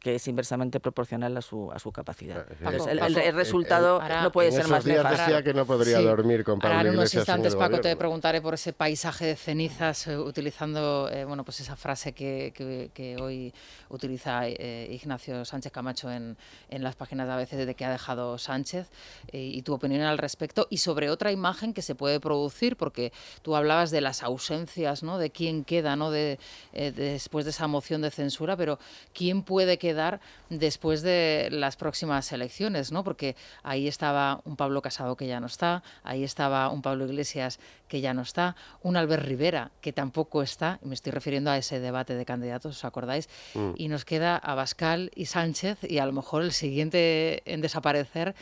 que es inversamente proporcional a su, a su capacidad. Eh, el, el, eh, resultado eh, no puede ser más días decía que no podría dormir con Pablo Iglesias. en unos instantes, Paco, te preguntaré por ese paisaje de cenizas, utilizando bueno, pues esa frase que, que, hoy utiliza Ignacio Sánchez Camacho en, en las páginas de a veces de que ha dejado Sánchez, y tu opinión al respecto, y sobre otra imagen que se puede producir, porque tú hablabas de las ausencias, ¿no? de quién queda ¿no? de, después de esa moción de censura, pero quién puede quedar dar después de las próximas elecciones, ¿no? Porque ahí estaba un Pablo Casado que ya no está, ahí estaba un Pablo Iglesias que ya no está, un Albert Rivera que tampoco está, me estoy refiriendo a ese debate de candidatos, ¿os acordáis? Mm. Y nos queda Abascal y Sánchez y a lo mejor el siguiente en desaparecer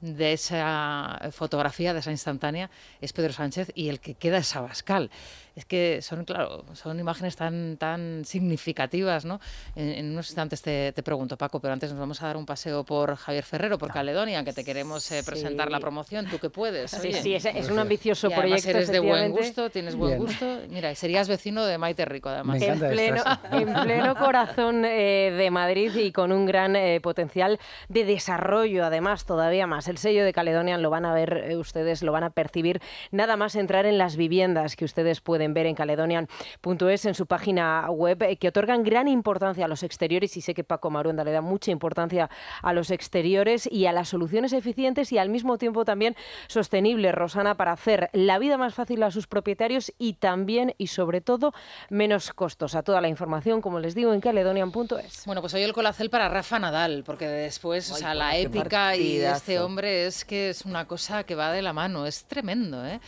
de esa fotografía, de esa instantánea, es Pedro Sánchez y el que queda es Abascal es que son, claro, son imágenes tan, tan significativas, ¿no? En, unos instantes te, pregunto, Paco, pero antes nos vamos a dar un paseo por Javier Ferrero, por Caledonia, que te queremos eh, presentar la promoción, tú que puedes. Sí, es, un ambicioso proyecto. eres de buen gusto, tienes buen gusto. Mira, serías vecino de Maite Rico, además. En pleno, en pleno, corazón eh, de Madrid y con un gran eh, potencial de desarrollo, además, todavía más. El sello de Caledonia lo van a ver ustedes, lo van a percibir nada más entrar en las viviendas que ustedes pueden ver en caledonian.es, en su página web, eh, que otorgan gran importancia a los exteriores y sé que Paco Maruenda le da mucha importancia a los exteriores y a las soluciones eficientes y al mismo tiempo también sostenibles, Rosana, para hacer la vida más fácil a sus propietarios y también y sobre todo menos costosa. Toda la información, como les digo, en caledonian.es. Bueno, pues hoy el colacel para Rafa Nadal, porque después, o sea, la épica y este hombre es que es una cosa que va de la mano, es tremendo, ¿eh?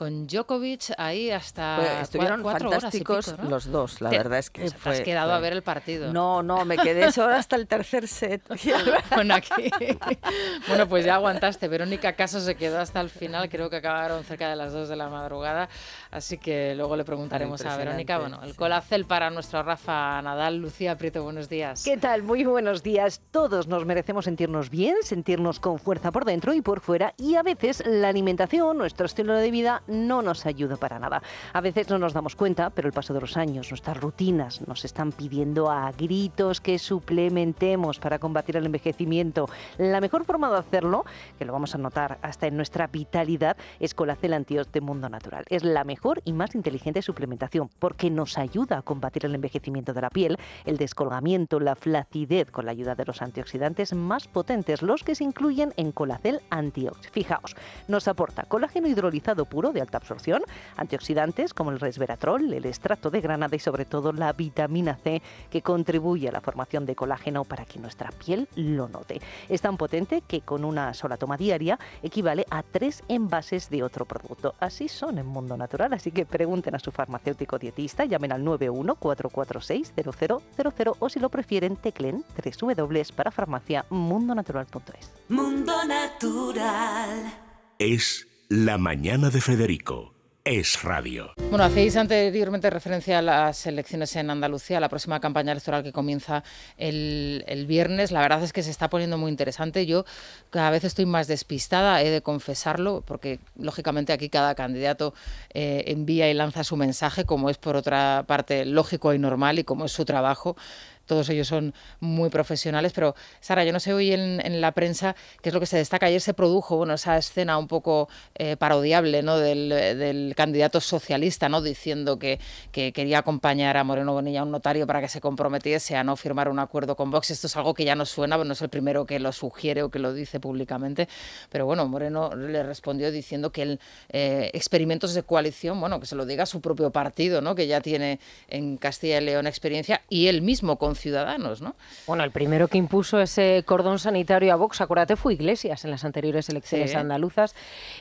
con Djokovic ahí hasta estuvieron fantásticos los dos la verdad es que has quedado a ver el partido no no me quedé solo hasta el tercer set bueno pues ya aguantaste Verónica Caso se quedó hasta el final creo que acabaron cerca de las dos de la madrugada así que luego le preguntaremos a Verónica bueno el colácel para nuestro Rafa Nadal Lucía Prieto buenos días qué tal muy buenos días todos nos merecemos sentirnos bien sentirnos con fuerza por dentro y por fuera y a veces la alimentación nuestro estilo de vida no nos ayuda para nada. A veces no nos damos cuenta, pero el paso de los años, nuestras rutinas nos están pidiendo a gritos que suplementemos para combatir el envejecimiento. La mejor forma de hacerlo, que lo vamos a notar hasta en nuestra vitalidad, es Colacel antiox de Mundo Natural. Es la mejor y más inteligente suplementación porque nos ayuda a combatir el envejecimiento de la piel, el descolgamiento, la flacidez con la ayuda de los antioxidantes más potentes, los que se incluyen en Colacel Antiox. Fijaos, nos aporta colágeno hidrolizado puro de alta absorción, antioxidantes como el resveratrol, el extracto de granada y sobre todo la vitamina C que contribuye a la formación de colágeno para que nuestra piel lo note. Es tan potente que con una sola toma diaria equivale a tres envases de otro producto. Así son en Mundo Natural, así que pregunten a su farmacéutico dietista, llamen al 914460000 o si lo prefieren teclen mundonatural.es. Mundo Natural es la mañana de Federico. Es radio. Bueno, hacéis anteriormente referencia a las elecciones en Andalucía, a la próxima campaña electoral que comienza el, viernes. La verdad es que se está poniendo muy interesante. Yo cada vez estoy más despistada, he de confesarlo, porque lógicamente aquí cada candidato eh, envía y lanza su mensaje, como es por otra parte lógico y normal y como es su trabajo todos ellos son muy profesionales, pero Sara, yo no sé hoy en, la prensa qué es lo que se destaca. Ayer se produjo esa escena un poco eh, parodiable ¿no? Del, candidato socialista ¿no? diciendo que, quería acompañar a Moreno Bonilla, un notario, para que se comprometiese a no firmar un acuerdo con Vox. Esto es algo que ya no suena, no es el primero que lo sugiere o que lo dice públicamente, pero bueno, Moreno le respondió diciendo que el, eh, experimentos de coalición, bueno, que se lo diga su propio partido, ¿no? que ya tiene en Castilla y León experiencia, y él mismo con Ciudadanos, ¿no? Bueno, el primero que impuso ese cordón sanitario a Vox, acuérdate, fue Iglesias en las anteriores elecciones andaluzas.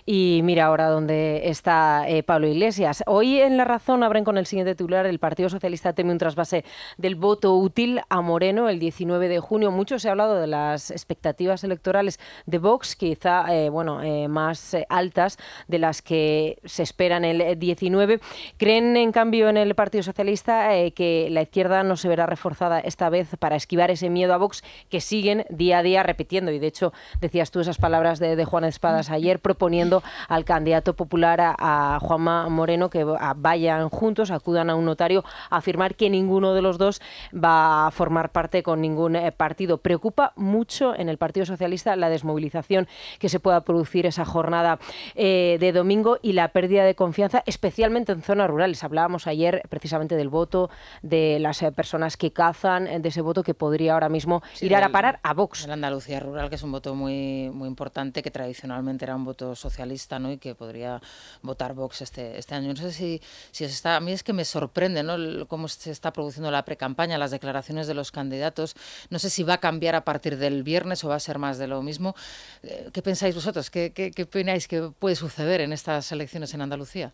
Y mira ahora dónde está eh, Pablo Iglesias. Hoy en La Razón abren con el siguiente titular, el Partido Socialista teme un trasvase del voto útil a Moreno el 19 de junio. Mucho se ha hablado de las expectativas electorales de Vox, quizá eh, bueno, eh, más altas de las que se esperan el 19. ¿Creen, en cambio, en el Partido Socialista que la izquierda no se verá reforzada esta vez para esquivar ese miedo a Vox que siguen día a día repitiendo. Y de hecho, decías tú esas palabras de, de Juan Espadas ayer, proponiendo al candidato popular a, a Juanma Moreno que vayan juntos, acudan a un notario a afirmar que ninguno de los dos va a formar parte con ningún eh, partido. Preocupa mucho en el Partido Socialista la desmovilización que se pueda producir esa jornada eh, de domingo y la pérdida de confianza, especialmente en zonas rurales. Hablábamos ayer precisamente del voto, de las eh, personas que cazan eh, de ese voto que podría ahora mismo ir a parar a Vox. En Andalucía rural, que es un voto muy, muy importante, que tradicionalmente era un voto socialista y que podría votar Vox este, este año. No sé si, si está, a mí es que me sorprende ¿no? cómo se está produciendo la precampaña, las declaraciones de los candidatos. No sé si va a cambiar a partir del viernes o va a ser más de lo mismo. Eh, ¿Qué pensáis vosotros? ¿Qué, qué, qué opináis que puede suceder en estas elecciones en Andalucía?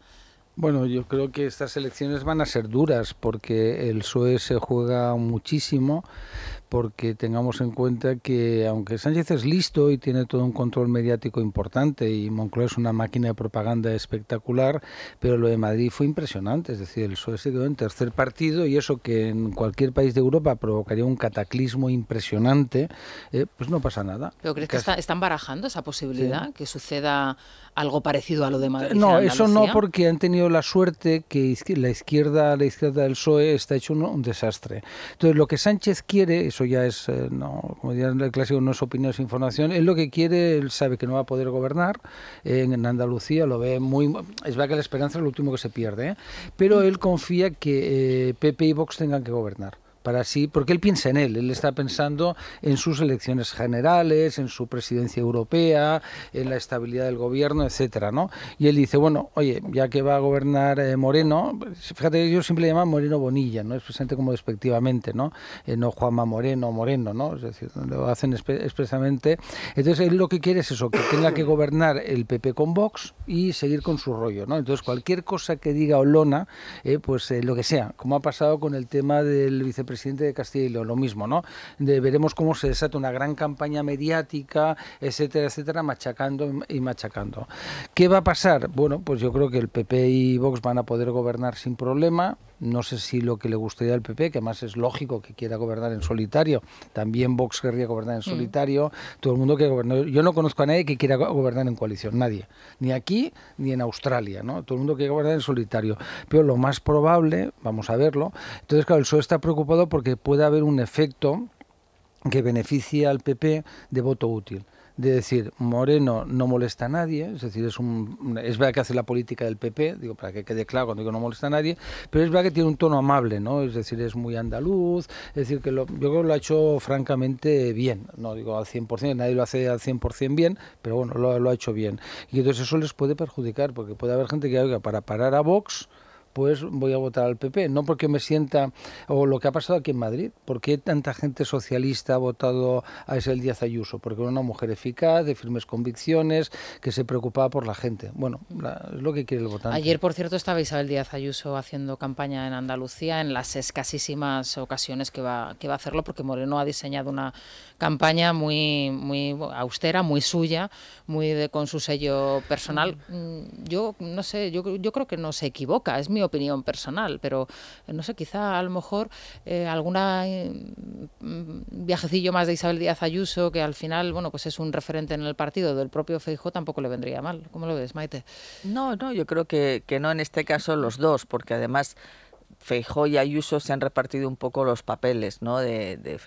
Bueno, yo creo que estas elecciones van a ser duras porque el PSOE se juega muchísimo, porque tengamos en cuenta que aunque Sánchez es listo y tiene todo un control mediático importante y Moncloa es una máquina de propaganda espectacular, pero lo de Madrid fue impresionante, es decir, el PSOE se quedó en tercer partido y eso que en cualquier país de Europa provocaría un cataclismo impresionante, eh, pues no pasa nada. ¿Pero crees que están barajando esa posibilidad, que suceda algo parecido a lo de Madrid. No, eso no, porque han tenido la suerte que la izquierda, la izquierda del PSOE está hecho un, desastre. Entonces, lo que Sánchez quiere, eso ya es, eh, no, como el clásico, no es opinión, es información. Él lo que quiere, él sabe que no va a poder gobernar en Andalucía, lo ve muy. Es verdad que la esperanza es lo último que se pierde, ¿eh? pero mm. él confía que eh, PP y Vox tengan que gobernar para sí, porque él piensa en él, él está pensando en sus elecciones generales, en su presidencia europea, en la estabilidad del gobierno, etcétera, ¿no? Y él dice, bueno, oye, ya que va a gobernar eh, Moreno, pues, fíjate, yo siempre le llamo Moreno Bonilla, ¿no? Es presente como despectivamente, ¿no? Eh, no Juanma Moreno, Moreno, ¿no? Es decir, lo hacen expresamente. Entonces, él lo que quiere es eso, que tenga que gobernar el PP con Vox y seguir con su rollo, ¿no? Entonces, cualquier cosa que diga Olona, eh, pues lo que sea, como ha pasado con el tema del vicepresidente presidente de Castilla lo mismo, ¿no? De, veremos cómo se desata una gran campaña mediática, etcétera, etcétera, machacando y machacando. ¿Qué va a pasar? Bueno, pues yo creo que el PP y Vox van a poder gobernar sin problema no sé si lo que le gustaría al PP, que más es lógico que quiera gobernar en solitario, también Vox querría gobernar en mm. solitario, todo el mundo que gobernar. Yo no conozco a nadie que quiera gobernar en coalición, nadie, ni aquí ni en Australia, ¿no? Todo el mundo quiere gobernar en solitario, pero lo más probable, vamos a verlo, entonces claro, el PSOE está preocupado porque puede haber un efecto que beneficie al PP de voto útil de decir Moreno no molesta a nadie, es decir, es un es verdad que hace la política del PP, digo para que quede claro cuando digo no molesta a nadie, pero es verdad que tiene un tono amable, ¿no? Es decir, es muy andaluz, es decir que yo creo que lo ha hecho francamente bien, no digo al 100%, nadie lo hace al 100% bien, pero bueno, lo, ha hecho bien. Y entonces eso les puede perjudicar porque puede haber gente que oiga para parar a Vox pues voy a votar al PP. No porque me sienta, o lo que ha pasado aquí en Madrid, porque tanta gente socialista ha votado a Isabel Díaz Ayuso? Porque era una mujer eficaz, de firmes convicciones, que se preocupaba por la gente. Bueno, es lo que quiere el votante. Ayer, por cierto, estaba Isabel Díaz Ayuso haciendo campaña en Andalucía en las escasísimas ocasiones que va, que va a hacerlo, porque Moreno ha diseñado una campaña muy, muy austera, muy suya, muy de, con su sello personal. Mm, yo no sé, yo, yo creo que no se equivoca, es mi opinión personal, pero eh, no sé, quizá a lo mejor eh, algún mm, mm, viajecillo más de Isabel Díaz Ayuso, que al final, bueno, pues es un referente en el partido del propio Feijóo, tampoco le vendría mal. ¿Cómo lo ves, Maite? No, no, yo creo que, no en este caso los dos, porque además... Feijó y Ayuso se han repartido un poco los papeles, ¿no? De, de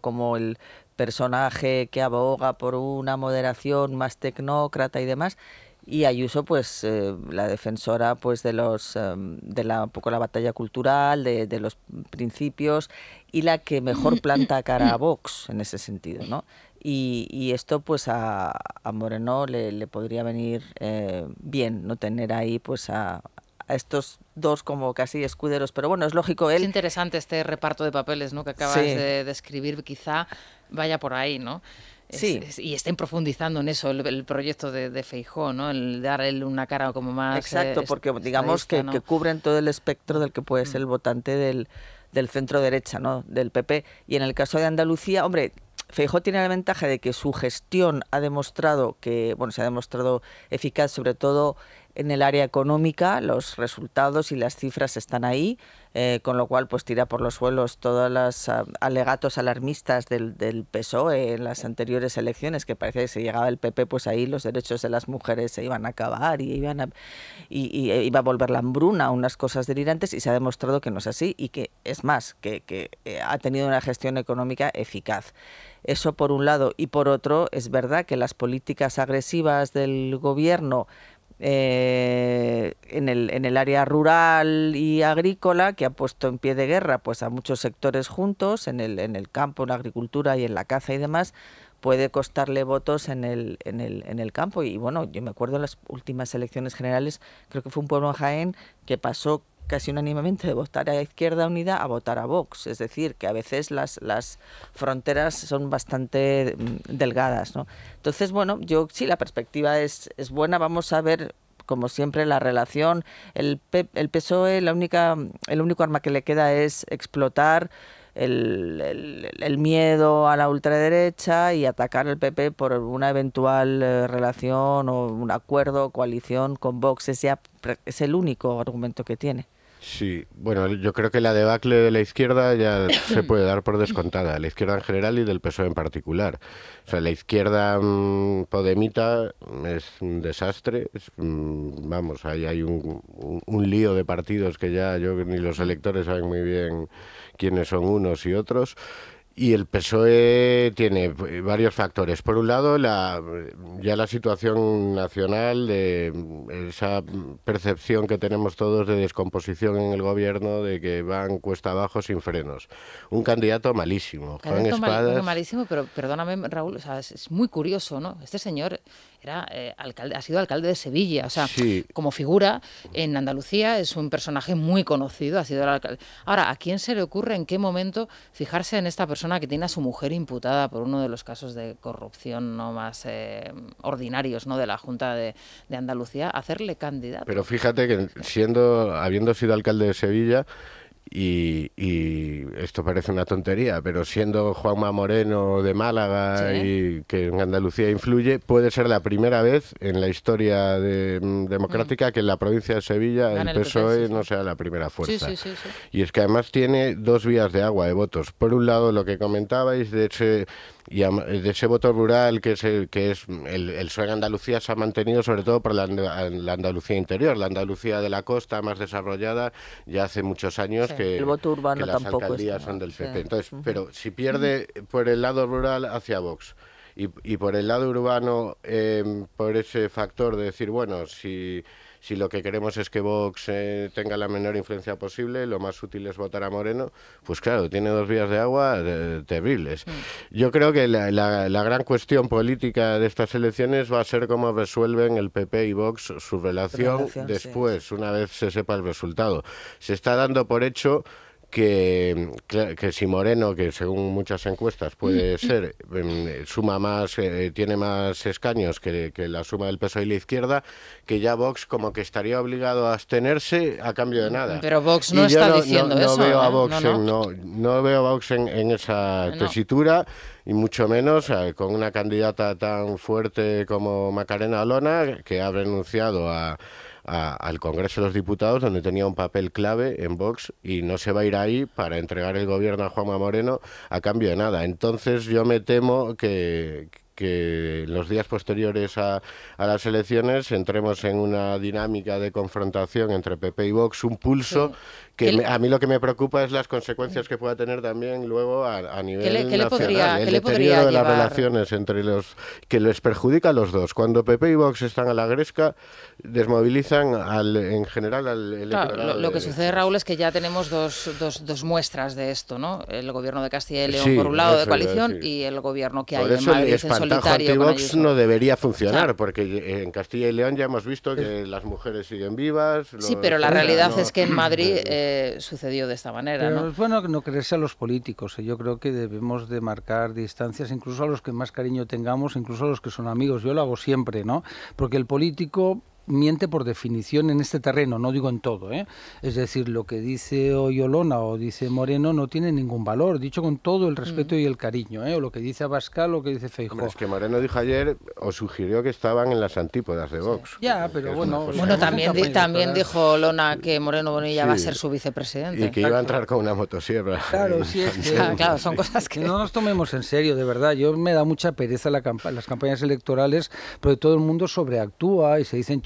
como el personaje que aboga por una moderación más tecnócrata y demás, y Ayuso pues eh, la defensora pues de los eh, de la poco la batalla cultural de, de, los principios y la que mejor planta cara a Vox en ese sentido no y, y esto pues a, a Moreno le, podría venir eh, bien no tener ahí pues a, estos dos como casi escuderos, pero bueno, es lógico él. Es interesante este reparto de papeles, ¿no? Que acabas de describir, quizá vaya por ahí, ¿no? y estén profundizando en eso, el, proyecto de, de Feijó, ¿no? El darle una cara como más... Exacto, eh, porque digamos que, cubren todo el espectro del que puede ser el mm. votante del, del centro derecha, ¿no? Del PP. Y en el caso de Andalucía, hombre, Feijó tiene la ventaja de que su gestión ha demostrado que, bueno, se ha demostrado eficaz, sobre todo en el área económica los resultados y las cifras están ahí, eh, con lo cual pues tira por los suelos todos los ah, alegatos alarmistas del, PSOE en las anteriores elecciones, que parece que si llegaba el PP, pues ahí los derechos de las mujeres se iban a acabar y, iban y, e iba a volver la hambruna, unas cosas delirantes, y se ha demostrado que no es así y que es más, que eh, ha tenido una gestión económica eficaz. Eso por un lado. Y por otro, es verdad que las políticas agresivas del gobierno eh, en, el, en, el, área rural y agrícola, que ha puesto en pie de guerra pues, a muchos sectores juntos, en el, en el campo, en la agricultura y en la caza y demás, puede costarle votos en el, en el, en el campo. Y bueno, yo me acuerdo en las últimas elecciones generales, creo que fue un pueblo en Jaén que pasó casi unánimemente de votar a Izquierda Unida a votar a Vox. Es decir, que a veces las, las fronteras son bastante mm, delgadas. Entonces, bueno, yo sí, la perspectiva es, es buena. Vamos a ver como siempre, la relación. El, el PSOE, la única, el único arma que le queda es explotar el, miedo a la ultraderecha y atacar al PP por una eventual eh, relación o un acuerdo, o coalición con Vox. Ese es el único argumento que tiene. Sí, bueno, yo creo que la debacle de la izquierda ya se puede dar por descontada, la izquierda en general y del PSOE en particular. O sea, la izquierda mm, podemita es un desastre, mm, vamos, ahí hay un, un, lío de partidos que ya yo ni los electores saben muy bien quiénes son unos y otros. Y el PSOE tiene eh, varios factores. Por un lado, ya la situación nacional, de mm, esa mm, percepción que tenemos todos de descomposición en el gobierno, de que van cuesta abajo sin frenos. Un candidato malísimo, Juan Espadas. malísimo, pero perdóname, Raúl, es muy curioso, ¿no? Este señor eh, alcalde, ha sido alcalde de Sevilla, o sea, como figura en Andalucía es un personaje muy conocido, ha sido el alcalde. Ahora, ¿a quién se le ocurre en qué momento fijarse en esta persona que tiene a su mujer imputada por uno de los casos de corrupción no más eh, ordinarios, no, de la Junta de, de Andalucía, hacerle candidato? Pero fíjate que siendo, habiendo sido alcalde de Sevilla y, esto parece una tontería, pero siendo Juanma Moreno de Málaga y que en Andalucía influye, puede ser la primera vez en la historia mm, democrática que en la provincia de Sevilla el PSOE e no sea la primera fuerza. Y es que además tiene dos vías de agua de votos. Por un lado, lo que comentabais de ese y de ese voto rural que es el, que es el, el Andalucía se ha mantenido sobre todo por la, Andalucía interior, la Andalucía de la costa más desarrollada ya hace muchos años que el las alcaldías son del PP. Entonces, pero si pierde por el lado rural hacia Vox. Y, por el lado urbano, eh, por ese factor de decir, bueno, si si lo que queremos es que Vox eh, tenga la menor influencia posible, lo más útil es votar a Moreno, pues claro, tiene dos vías de agua eh, terribles. Mm. Yo creo que la, gran cuestión política de estas elecciones va a ser cómo resuelven el PP y Vox su relación, después, una vez se sepa el resultado. Se está dando por hecho que, que si Moreno, que según muchas encuestas puede mm, mm. ser, em, suma más, eh, tiene más escaños que, la suma del PSOE y la izquierda, que ya Vox como que estaría obligado a abstenerse a cambio de mm, nada. Pero Vox no está diciendo eso. no, veo a Vox en, en esa tesitura y mucho menos eh, con una candidata tan fuerte como Macarena Alona, que ha renunciado a al Congreso de los Diputados, donde tenía un papel clave en Vox, y no se va a ir ahí para entregar el gobierno a Juanma Moreno a cambio de nada. Entonces yo me temo que, que los días posteriores a, las elecciones entremos en una dinámica de confrontación entre PP y Vox, un pulso que a mí lo que me preocupa es las consecuencias que pueda tener también luego a, nivel el ¿qué de las relaciones entre los que les perjudica a los dos. Cuando PP y Vox están a la gresca, desmovilizan en general al electorado. Claro, lo, que sucede, Raúl, es que ya tenemos dos, dos, muestras de esto, ¿no? El gobierno de Castilla y León por un lado de coalición y el gobierno que hay en Madrid en solitario. Con ¿no? debería funcionar, porque en Castilla y León ya hemos visto que las mujeres siguen vivas. sí, pero la realidad es que en Madrid eh, sucedió de esta manera. ¿no? es bueno no creerse a los políticos. ¿eh? Yo creo que debemos de marcar distancias, incluso a los que más cariño tengamos, incluso a los que son amigos. Yo lo hago siempre, ¿no? Porque el político miente por definición en este terreno, no digo en todo. ¿eh? Es decir, lo que dice hoy o dice Moreno no tiene ningún valor, dicho con todo el respeto mm. y el cariño. ¿eh? O lo que dice Abascal o lo que dice Feijóo. Hombre, es que Moreno dijo ayer o sugirió que estaban en las antípodas de Vox. Ya, pero bueno... Bueno, también, también dijo Olona que Moreno Bonilla va a ser su vicepresidente. Y que iba a entrar con una motosierra. Claro, sí, es ah, claro, son cosas que... No nos tomemos en serio, de verdad. Yo me da mucha pereza las campañas electorales porque todo el mundo sobreactúa y se dicen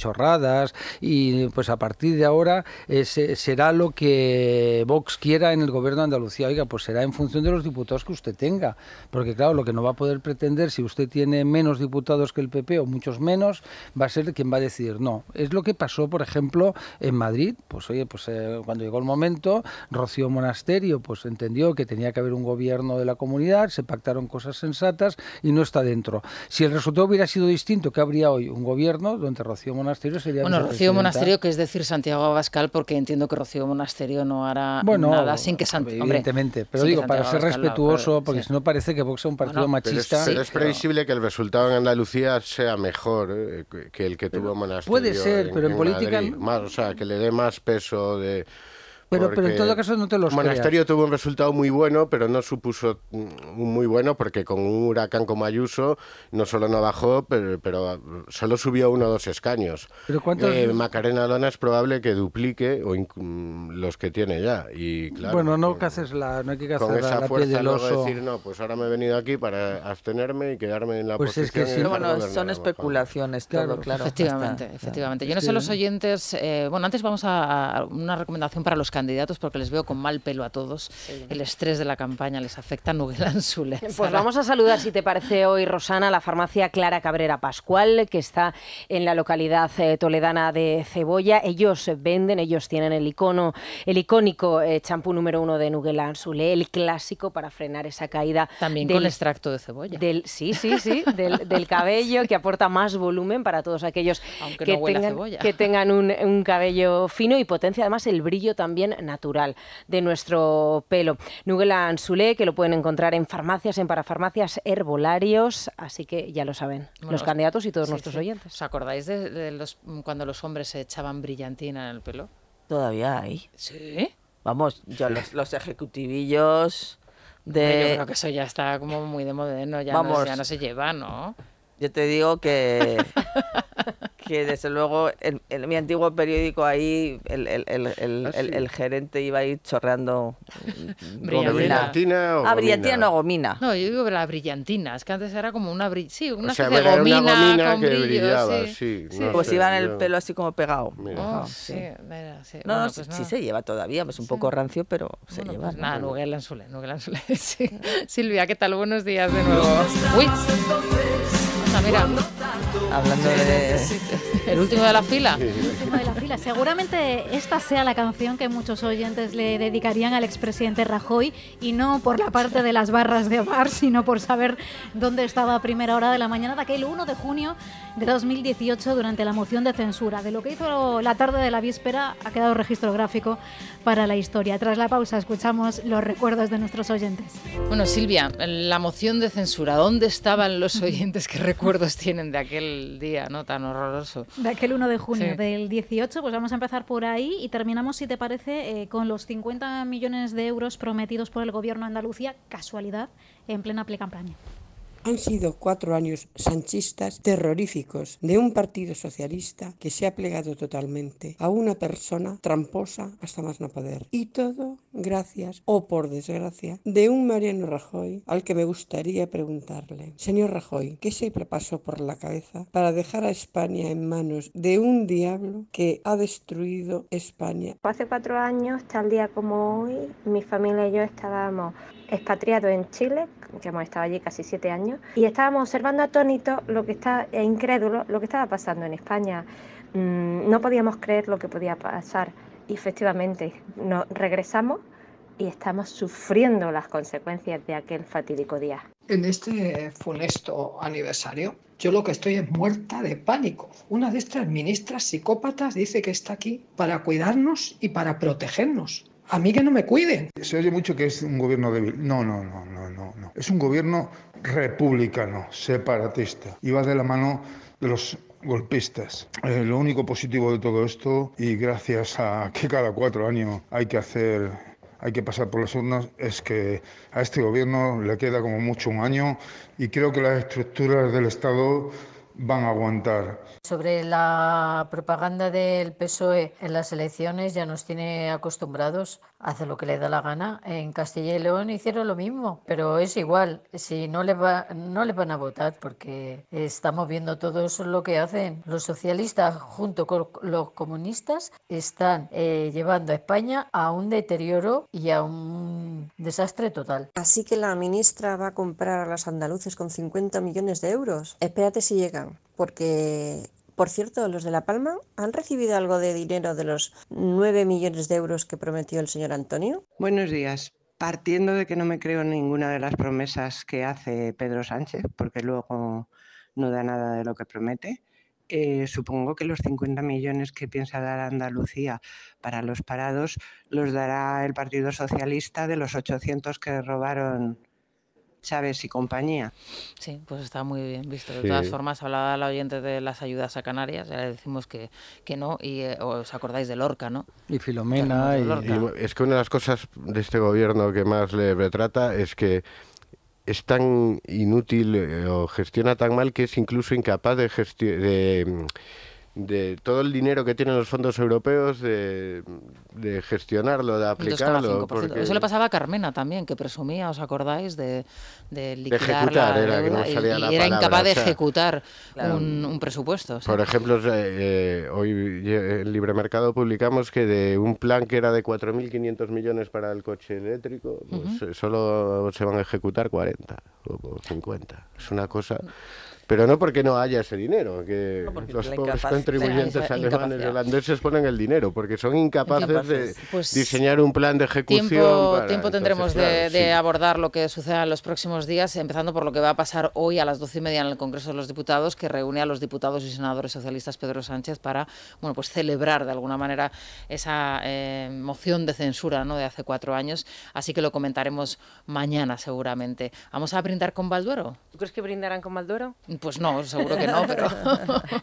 y pues a partir de ahora eh, será lo que Vox quiera en el gobierno de Andalucía. Oiga, pues será en función de los diputados que usted tenga, porque claro, lo que no va a poder pretender si usted tiene menos diputados que el PP o muchos menos, va a ser quien va a decidir no. Es lo que pasó, por ejemplo, en Madrid, pues oye, pues eh, cuando llegó el momento, Rocío Monasterio pues entendió que tenía que haber un gobierno de la comunidad, se pactaron cosas sensatas y no está dentro. Si el resultado hubiera sido distinto, ¿qué habría hoy? Un gobierno donde Rocío Monasterio bueno, Rocío Monasterio, que es decir Santiago Abascal, porque entiendo que Rocío Monasterio no hará nada sin que Santiago... Evidentemente, pero digo, para ser respetuoso, porque si no parece que Vox sea un partido machista... Pero es, previsible que el resultado en Andalucía sea mejor eh, que el que tuvo Monasterio Puede ser, pero en, política... o sea, que le dé más peso de pero, en todo caso no te los El monasterio tuvo un resultado muy bueno, pero no supuso mm, muy bueno porque con un huracán como Ayuso no solo no bajó, pero, solo subió uno o dos escaños. Eh, Macarena Lona es probable que duplique o mm, los que tiene ya. Y, bueno, no, con, la, no hay que hacer con esa la fuerza piel decir, no, pues ahora me he venido aquí para abstenerme y quedarme en la pues Es que sí. bueno, son especulaciones, todo, claro. Efectivamente, efectivamente. Yo no sé los oyentes, eh, bueno, antes vamos a, a una recomendación para los que candidatos porque les veo con mal pelo a todos. El estrés de la campaña les afecta. Nuguel Sule. Pues vamos a saludar, si te parece, hoy, Rosana, la farmacia Clara Cabrera Pascual, que está en la localidad eh, toledana de Cebolla. Ellos venden, ellos tienen el icono, el icónico eh, champú número uno de Nuguel el clásico para frenar esa caída. También del, con extracto de cebolla. Del, sí, sí, sí, del, cabello, que aporta más volumen para todos aquellos que, tengan, un cabello fino y potencia además el brillo también natural de nuestro pelo. Nugela Anzulé, que lo pueden encontrar en farmacias, en parafarmacias, herbolarios, así que ya lo saben los candidatos y todos nuestros oyentes. ¿Os acordáis de, los, cuando los hombres se echaban brillantina en el pelo? Todavía hay. Sí. Vamos, yo los, los ejecutivillos de... Yo creo que eso ya está como muy de moderno, ¿eh? ya, ya no se lleva, ¿no? Yo te digo que que desde luego en, mi antiguo periódico ahí el, el, el, ah, gerente iba a ir chorreando brillantina o ah, brillantina no gomina no yo digo la brillantina es que antes era como una brill sí una, o con que brillo, brillaba sí, pues iba iban el pelo así como pegado oh, sí. no, no, pues sí, se lleva todavía es pues un poco rancio pero se lleva pues nada no en sí. Silvia qué tal buenos días de nuevo uy mira hablando de el último de la fila. Seguramente esta sea la canción que muchos oyentes le dedicarían al expresidente Rajoy y no por la parte de las barras de bar, sino por saber dónde estaba a primera hora de la mañana de aquel 1 de junio de 2018 durante la moción de censura. De lo que hizo la tarde de la víspera ha quedado registro gráfico para la historia. Tras la pausa escuchamos los recuerdos de nuestros oyentes. Bueno, Silvia, la moción de censura, ¿dónde estaban los oyentes? ¿Qué recuerdos tienen de aquel día no tan horroroso? De aquel 1 de junio del 18, pues vamos a empezar por ahí y terminamos, si te parece, eh, con los 50 millones de euros prometidos por el gobierno de Andalucía, casualidad, en plena campaña. Han sido cuatro años sanchistas terroríficos de un partido socialista que se ha plegado totalmente a una persona tramposa hasta más no poder. Y todo gracias, o por desgracia, de un Mariano Rajoy al que me gustaría preguntarle, señor Rajoy, ¿qué se le pasó por la cabeza para dejar a España en manos de un diablo que ha destruido España? Hace cuatro años, tal día como hoy, mi familia y yo estábamos expatriado en Chile, que hemos estado allí casi siete años, y estábamos observando atónito lo que está, e lo que estaba pasando en España. Mm, no podíamos creer lo que podía pasar. Y efectivamente, regresamos y estamos sufriendo las consecuencias de aquel fatídico día. En este funesto aniversario, yo lo que estoy es muerta de pánico. Una de estas ministras psicópatas dice que está aquí para cuidarnos y para protegernos. A mí que no me cuiden. Se oye mucho que es un gobierno débil. No, no, no, no, no. no. Es un gobierno republicano, separatista. Y va de la mano de los golpistas. Eh, lo único positivo de todo esto, y gracias a que cada cuatro años hay que hacer hay que pasar por las urnas es que a este gobierno le queda como mucho un año y creo que las estructuras del Estado van a aguantar. Sobre la propaganda del PSOE en las elecciones ya nos tiene acostumbrados hace lo que le da la gana. En Castilla y León hicieron lo mismo, pero es igual, si no le van a votar porque estamos viendo todos lo que hacen. Los socialistas junto con los comunistas están eh, llevando a España a un deterioro y a un desastre total. Así que la ministra va a comprar a los andaluces con 50 millones de euros. Espérate si llegan porque por cierto, los de La Palma, ¿han recibido algo de dinero de los 9 millones de euros que prometió el señor Antonio? Buenos días. Partiendo de que no me creo ninguna de las promesas que hace Pedro Sánchez, porque luego no da nada de lo que promete, eh, supongo que los 50 millones que piensa dar Andalucía para los parados los dará el Partido Socialista de los 800 que robaron Chávez y compañía. Sí, pues está muy bien visto. De todas formas, hablaba la oyente de las ayudas a Canarias, ya le decimos que, que no, y eh, os acordáis de Lorca, ¿no? Y Filomena. Y, es que una de las cosas de este gobierno que más le retrata es que es tan inútil eh, o gestiona tan mal que es incluso incapaz de, de mm, de todo el dinero que tienen los fondos europeos de, gestionarlo, de aplicarlo. Eso le pasaba a Carmena también, que presumía, ¿os acordáis? De, ejecutar, era, que no salía era incapaz de ejecutar un, presupuesto. Por ejemplo, eh, hoy en Libre Mercado publicamos que de un plan que era de 4.500 millones para el coche eléctrico, pues eh, solo se van a ejecutar 40 o 50. Es una cosa... Pero no porque no haya ese dinero, que los contribuyentes alemanes y holandeses ponen el dinero, porque son incapaces, de pues, diseñar un plan de ejecución. Tiempo, tendremos de, abordar lo que suceda en los próximos días, empezando por lo que va a pasar hoy a las doce y media en el Congreso de los Diputados, que reúne a los diputados y senadores socialistas Pedro Sánchez para bueno, pues celebrar de alguna manera esa eh, moción de censura ¿no? de hace cuatro años. Así que lo comentaremos mañana seguramente. ¿Vamos a brindar con Balduero? ¿Tú crees que brindarán con Balduero? Pues no, seguro que no, pero...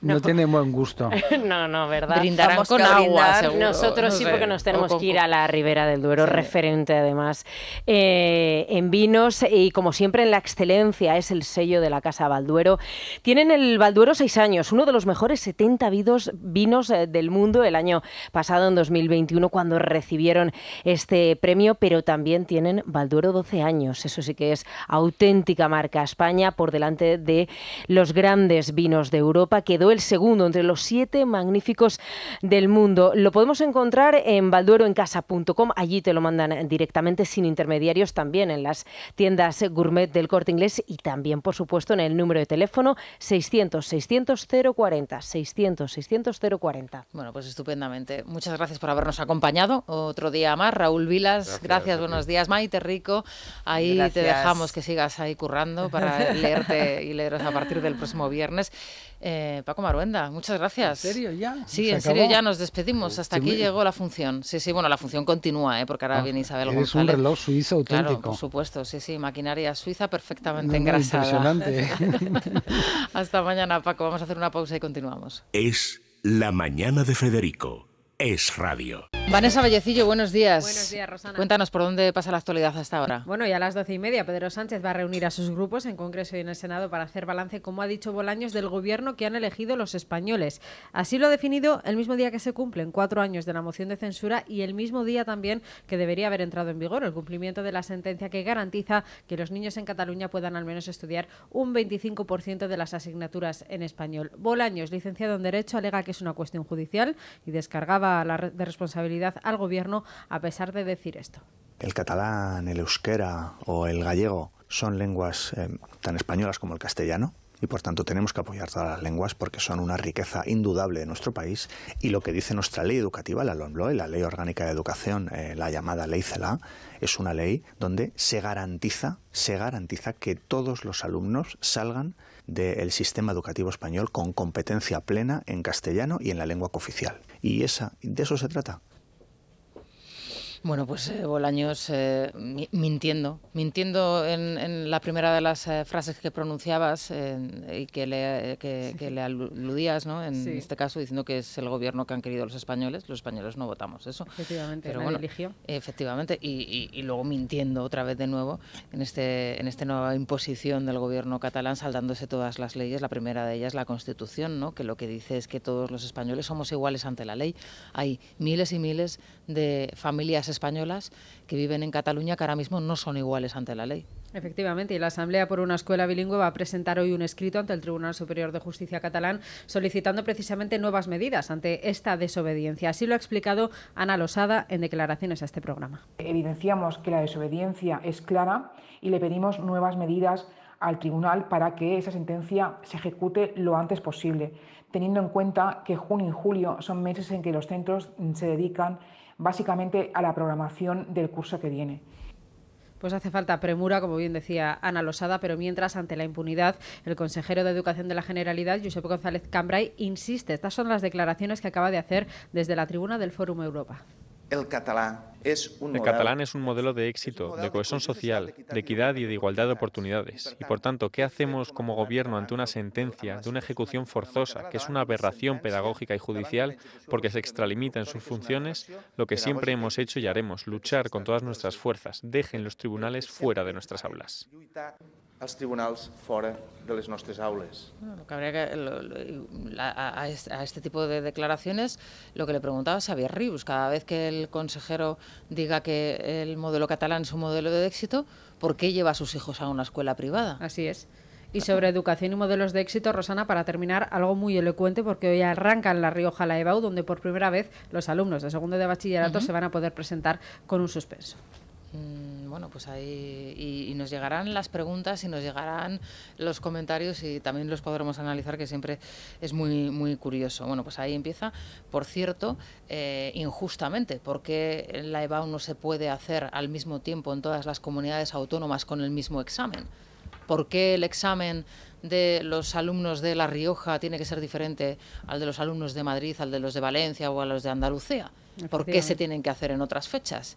no, tiene buen gusto. no, no, ¿verdad? Brindarán con agua, seguro. Nosotros sí, porque nos tenemos que ir a la Ribera del Duero, referente además eh, en vinos y como siempre en la excelencia, es el sello de la Casa Balduero. Tienen el Balduero seis años, uno de los mejores 70 vinos eh, del mundo el año pasado, en 2021, cuando recibieron este premio, pero también tienen Balduero 12 años, eso sí que es auténtica marca España por delante de los grandes vinos de Europa. Quedó el segundo entre los siete magníficos del mundo. Lo podemos encontrar en baldueroencasa.com Allí te lo mandan directamente sin intermediarios también en las tiendas gourmet del corte inglés y también, por supuesto, en el número de teléfono 600 600 040 600 600 040. Bueno, pues estupendamente. Muchas gracias por habernos acompañado otro día más. Raúl Vilas, gracias, buenos días. Maite Rico, ahí te dejamos que sigas ahí currando para leerte y leeros a partir del próximo viernes. Eh, Paco Maruenda, muchas gracias. ¿En serio ya? Sí, en serio ya nos despedimos. Pues Hasta aquí llegó la función. Sí, sí, bueno, la función continúa, ¿eh? porque ahora ah, viene Isabel Es un reloj suizo auténtico. Claro, por supuesto, sí, sí, maquinaria suiza perfectamente engrasada. impresionante. Hasta mañana, Paco. Vamos a hacer una pausa y continuamos. Es la mañana de Federico es radio. Vanessa Vallecillo, buenos días. Buenos días, Rosana. Cuéntanos por dónde pasa la actualidad hasta ahora. Bueno, ya a las doce y media Pedro Sánchez va a reunir a sus grupos en Congreso y en el Senado para hacer balance, como ha dicho Bolaños, del gobierno que han elegido los españoles. Así lo ha definido el mismo día que se cumplen cuatro años de la moción de censura y el mismo día también que debería haber entrado en vigor el cumplimiento de la sentencia que garantiza que los niños en Cataluña puedan al menos estudiar un 25% de las asignaturas en español. Bolaños, licenciado en Derecho, alega que es una cuestión judicial y descargaba de responsabilidad al gobierno a pesar de decir esto. El catalán, el euskera o el gallego son lenguas eh, tan españolas como el castellano, y por tanto tenemos que apoyar todas las lenguas porque son una riqueza indudable de nuestro país y lo que dice nuestra ley educativa, la LOMLOE, la Ley Orgánica de Educación, eh, la llamada Ley CELA, es una ley donde se garantiza, se garantiza que todos los alumnos salgan del sistema educativo español con competencia plena en castellano y en la lengua cooficial. Y esa, de eso se trata, bueno, pues eh, Bolaños, eh, mintiendo, mintiendo en, la primera de las eh, frases que pronunciabas y que le, aludías, ¿no? En este caso, diciendo que es el gobierno que han querido los españoles. Los españoles no votamos eso. Efectivamente, pero bueno, Efectivamente, y, luego mintiendo otra vez de nuevo en, este, en esta nueva imposición del gobierno catalán, saldándose todas las leyes. La primera de ellas, la Constitución, ¿no? Que lo que dice es que todos los españoles somos iguales ante la ley. Hay miles y miles de familias españolas que viven en Cataluña que ahora mismo no son iguales ante la ley. Efectivamente, y la Asamblea por una Escuela Bilingüe va a presentar hoy un escrito ante el Tribunal Superior de Justicia catalán solicitando precisamente nuevas medidas ante esta desobediencia. Así lo ha explicado Ana Losada en declaraciones a este programa. Evidenciamos que la desobediencia es clara y le pedimos nuevas medidas al tribunal para que esa sentencia se ejecute lo antes posible, teniendo en cuenta que junio y julio son meses en que los centros se dedican básicamente a la programación del curso que viene. Pues hace falta premura, como bien decía Ana Losada, pero mientras, ante la impunidad, el consejero de Educación de la Generalidad, Josep González Cambrai, insiste. Estas son las declaraciones que acaba de hacer desde la tribuna del Fórum Europa el catalán es un modelo de éxito, de cohesión social, de equidad y de igualdad de oportunidades. Y por tanto, ¿qué hacemos como gobierno ante una sentencia de una ejecución forzosa, que es una aberración pedagógica y judicial, porque se extralimita en sus funciones? Lo que siempre hemos hecho y haremos, luchar con todas nuestras fuerzas. Dejen los tribunales fuera de nuestras aulas los tribunales fora de les nuestras aulas. que a, este tipo de declaraciones, lo que le preguntaba Xavier Rius, cada vez que el consejero diga que el modelo catalán es un modelo de éxito, ¿por qué lleva a sus hijos a una escuela privada? Así es. Y sobre educación y modelos de éxito, Rosana, para terminar, algo muy elocuente porque hoy arranca en La Rioja la EBAU, donde por primera vez los alumnos de segundo de bachillerato se van a poder presentar con un suspenso bueno, pues ahí y, nos llegarán las preguntas y nos llegarán los comentarios y también los podremos analizar, que siempre es muy, muy curioso. Bueno, pues ahí empieza, por cierto, eh, injustamente, porque la EBAU no se puede hacer al mismo tiempo en todas las comunidades autónomas con el mismo examen. ¿Por qué el examen de los alumnos de La Rioja tiene que ser diferente al de los alumnos de Madrid, al de los de Valencia o a los de Andalucía? ¿Por qué se tienen que hacer en otras fechas?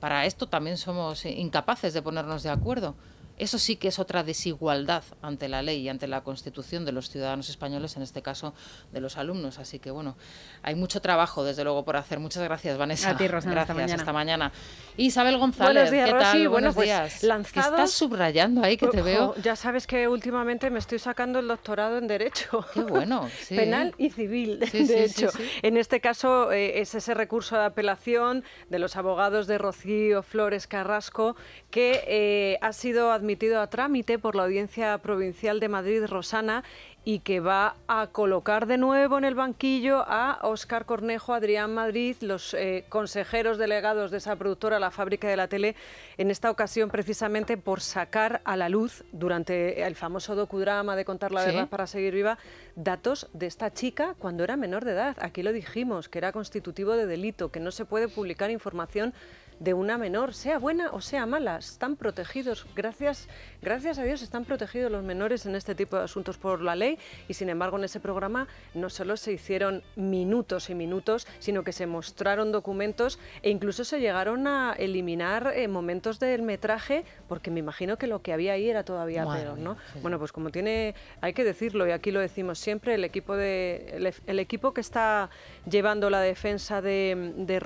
para esto también somos incapaces de ponernos de acuerdo. Eso sí que es otra desigualdad ante la ley y ante la Constitución de los ciudadanos españoles, en este caso de los alumnos. Así que bueno, hay mucho trabajo, desde luego, por hacer. Muchas gracias, Vanessa. A ti, Rosana, gracias, hasta mañana. Isabel González, Buenos días, ¿qué tal? Buenos días. estás subrayando ahí que te veo. Ya sabes que últimamente me estoy sacando el doctorado en Derecho. bueno. Penal y civil, de hecho. En este caso eh, es ese recurso de apelación de los abogados de Rocío Flores Carrasco que eh, ha sido admitido a trámite por la Audiencia Provincial de Madrid, Rosana, y que va a colocar de nuevo en el banquillo a Óscar Cornejo, Adrián Madrid, los eh, consejeros delegados de esa productora, la fábrica de la tele, en esta ocasión precisamente por sacar a la luz, durante el famoso docudrama de Contar la Verdad para Seguir Viva, datos de esta chica cuando era menor de edad. Aquí lo dijimos, que era constitutivo de delito, que no se puede publicar información de una menor, sea buena o sea mala. Están protegidos, gracias, gracias a Dios están protegidos los menores en este tipo de asuntos por la ley y sin embargo en ese programa no solo se hicieron minutos y minutos, sino que se mostraron documentos e incluso se llegaron a eliminar eh, momentos del metraje porque me imagino que lo que había ahí era todavía peor, ¿no? Bueno, pues como tiene, hay que decirlo y aquí lo decimos siempre, el equipo de el, equipo que está llevando la defensa de, de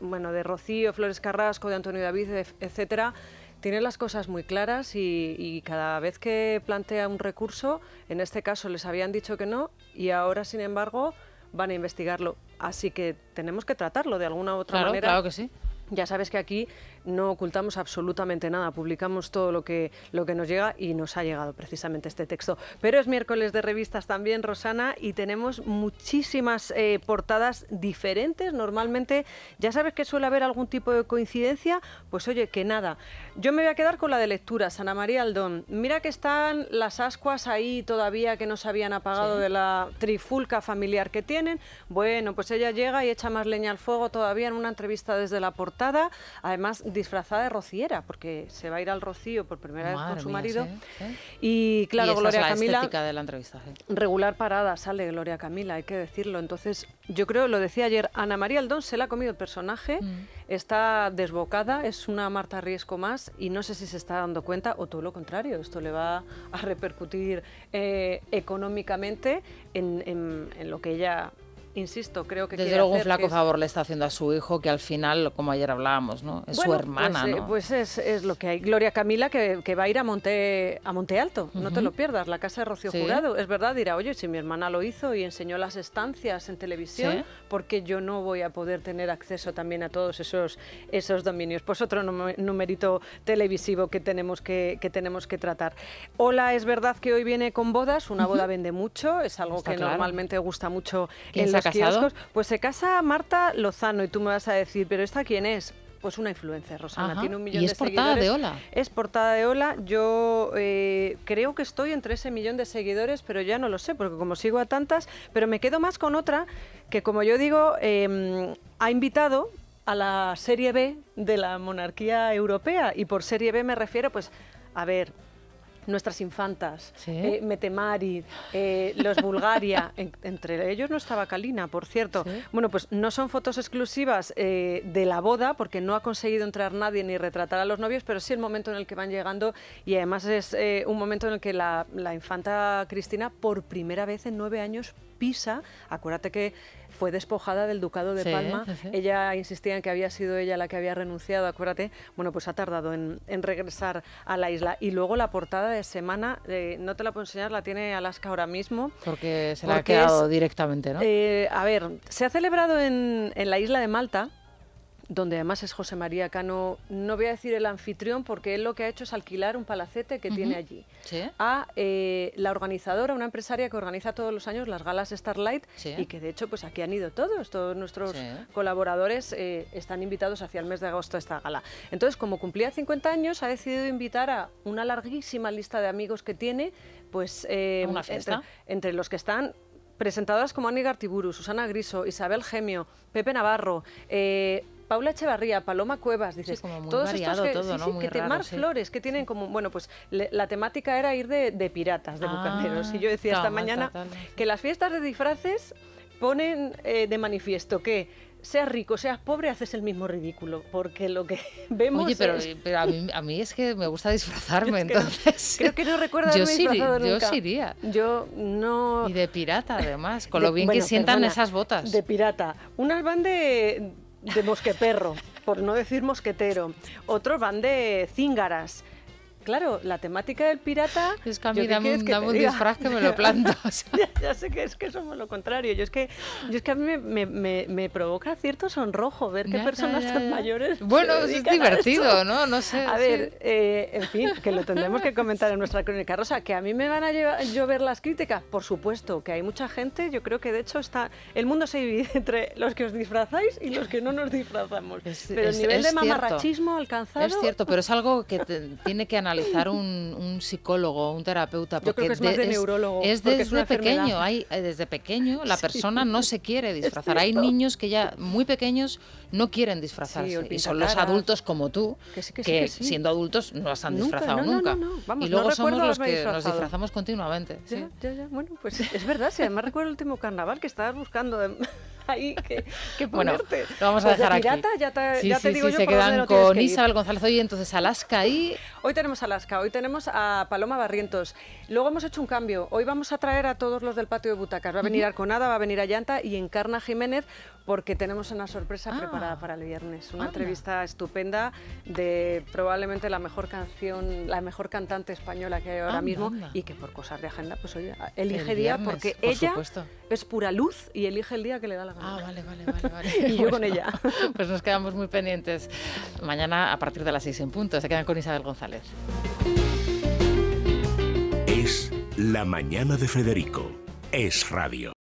bueno, de Rocío Flores Carrasco, de Antonio David, e, etcétera, tienen las cosas muy claras y, cada vez que plantea un recurso, en este caso les habían dicho que no y ahora, sin embargo, van a investigarlo. Así que tenemos que tratarlo de alguna u otra manera. Claro que sí. Ya sabes que aquí no ocultamos absolutamente nada, publicamos todo lo que, lo que nos llega y nos ha llegado precisamente este texto. Pero es miércoles de revistas también, Rosana, y tenemos muchísimas eh, portadas diferentes. Normalmente, ya sabes que suele haber algún tipo de coincidencia, pues oye, que nada. Yo me voy a quedar con la de lectura, sana María Aldón. Mira que están las ascuas ahí todavía que no se habían apagado de la trifulca familiar que tienen. Bueno, pues ella llega y echa más leña al fuego todavía en una entrevista desde la portada. Además, disfrazada de rociera, porque se va a ir al rocío por primera vez con su marido. Y claro, Gloria es la Camila. Regular parada sale Gloria Camila, hay que decirlo. Entonces, yo creo, lo decía ayer, Ana María Aldón se la ha comido el personaje, mm. está desbocada, es una Marta Riesco más y no sé si se está dando cuenta o todo lo contrario. Esto le va a repercutir eh, económicamente en, en lo que ella insisto, creo que... Desde luego un flaco favor le está haciendo a su hijo, que al final, como ayer hablábamos, ¿no? es su hermana. Pues, eh, ¿no? pues es, lo que hay. Gloria Camila, que, va a ir a Monte, a Monte Alto, no te lo pierdas, la casa de Rocío Jurado. Es verdad, dirá, oye, si mi hermana lo hizo y enseñó las estancias en televisión, porque yo no voy a poder tener acceso también a todos esos, esos dominios? Pues otro numerito televisivo que tenemos que, tenemos que tratar. Hola, es verdad que hoy viene con bodas, una boda vende mucho, es algo que normalmente gusta mucho en los pues se casa Marta Lozano y tú me vas a decir, pero ¿esta quién es? Pues una influencer, Rosana, tiene un millón de seguidores. es portada de Ola. Es portada de Yo eh, creo que estoy entre ese millón de seguidores, pero ya no lo sé, porque como sigo a tantas, pero me quedo más con otra que, como yo digo, em, ha invitado a la serie B de la monarquía europea. Y por serie B me refiero, pues, a ver, nuestras infantas, eh, Metemari, eh, los Bulgaria, entre ellos no estaba Kalina, por cierto. Bueno, pues no son fotos exclusivas eh, de la boda, porque no ha conseguido entrar nadie ni retratar a los novios, pero sí el momento en el que van llegando y además es un momento en el que la, la infanta Cristina por primera vez en nueve años pisa, acuérdate que fue despojada del Ducado de Palma. Ella insistía en que había sido ella la que había renunciado, acuérdate. Bueno, pues ha tardado en, regresar a la isla. Y luego la portada de semana, eh, no te la puedo enseñar, la tiene Alaska ahora mismo. Porque se la ha quedado directamente, ¿no? Eh, a ver, se ha celebrado en la isla de Malta donde además es José María Cano, no voy a decir el anfitrión, porque él lo que ha hecho es alquilar un palacete que tiene allí. A eh, la organizadora, una empresaria que organiza todos los años las galas Starlight y que de hecho pues aquí han ido todos, todos nuestros colaboradores eh, están invitados hacia el mes de agosto a esta gala. Entonces, como cumplía 50 años, ha decidido invitar a una larguísima lista de amigos que tiene, pues eh, ¿Una entre, entre los que están presentadoras como Annie Gartiburu, Susana Griso, Isabel Gemio, Pepe Navarro, Paula Echevarría, Paloma Cuevas, dices, como todos estos que, todo, que flores que tienen como, bueno, pues la temática era ir de, piratas, de ah. bucaneros. Y yo decía esta mañana que las fiestas de disfraces ponen eh, de manifiesto que seas rico, seas pobre, haces el mismo ridículo, porque lo que vemos Oye, pero, a, mí, es que me gusta disfrazarme, entonces... creo que no recuerdo yo sí, disfrazado Yo sí iría. Yo no... Y de pirata, además, con lo bien que sientan esas botas. De pirata. Unas van de de mosqueperro, por no decir mosquetero. Otros van de cíngaras claro, la temática del pirata... Es que a mí es que un disfraz que me lo plantas. ya, sé que es que somos lo contrario. Yo es que, yo es que a mí me, provoca cierto sonrojo ver qué personas tan mayores... Bueno, es divertido, ¿no? No sé. A ver, eh, en fin, que lo tendremos que comentar en nuestra crónica rosa, que a mí me van a llevar, llover las críticas, por supuesto, que hay mucha gente, yo creo que de hecho está el mundo se divide entre los que os disfrazáis y los que no nos disfrazamos. pero el nivel de mamarrachismo alcanzado... Es cierto, pero es algo que tiene que analizar un, un psicólogo, un terapeuta. Porque es desde pequeño, eh, desde pequeño la persona no se quiere disfrazar. Hay niños que ya muy pequeños no quieren disfrazarse. y son los adultos como tú, que, siendo adultos no las han disfrazado nunca. y luego somos los que nos disfrazamos continuamente. Bueno, pues es verdad, si además recuerdo el último carnaval que estabas buscando ahí ¿qué ponerte. Bueno, lo vamos a pues dejar aquí. Ya te, se quedan con Isabel González hoy, entonces Alaska y... Hoy tenemos Alaska, hoy tenemos a Paloma Barrientos. Luego hemos hecho un cambio, hoy vamos a traer a todos los del patio de butacas. Va a venir Arconada, va a venir Ayanta y Encarna Jiménez porque tenemos una sorpresa ah. preparada para el viernes. Una entrevista estupenda de probablemente la mejor canción, la mejor cantante española que hay ahora mismo y que por cosas de agenda, pues oye, elige día porque ella es pura luz y elige el día que le da la gana. Ah, vale, vale, vale. vale. y yo con ella. Pues nos quedamos muy pendientes. Mañana a partir de las seis en punto. Se quedan con Isabel González. Es la mañana de Federico. Es radio.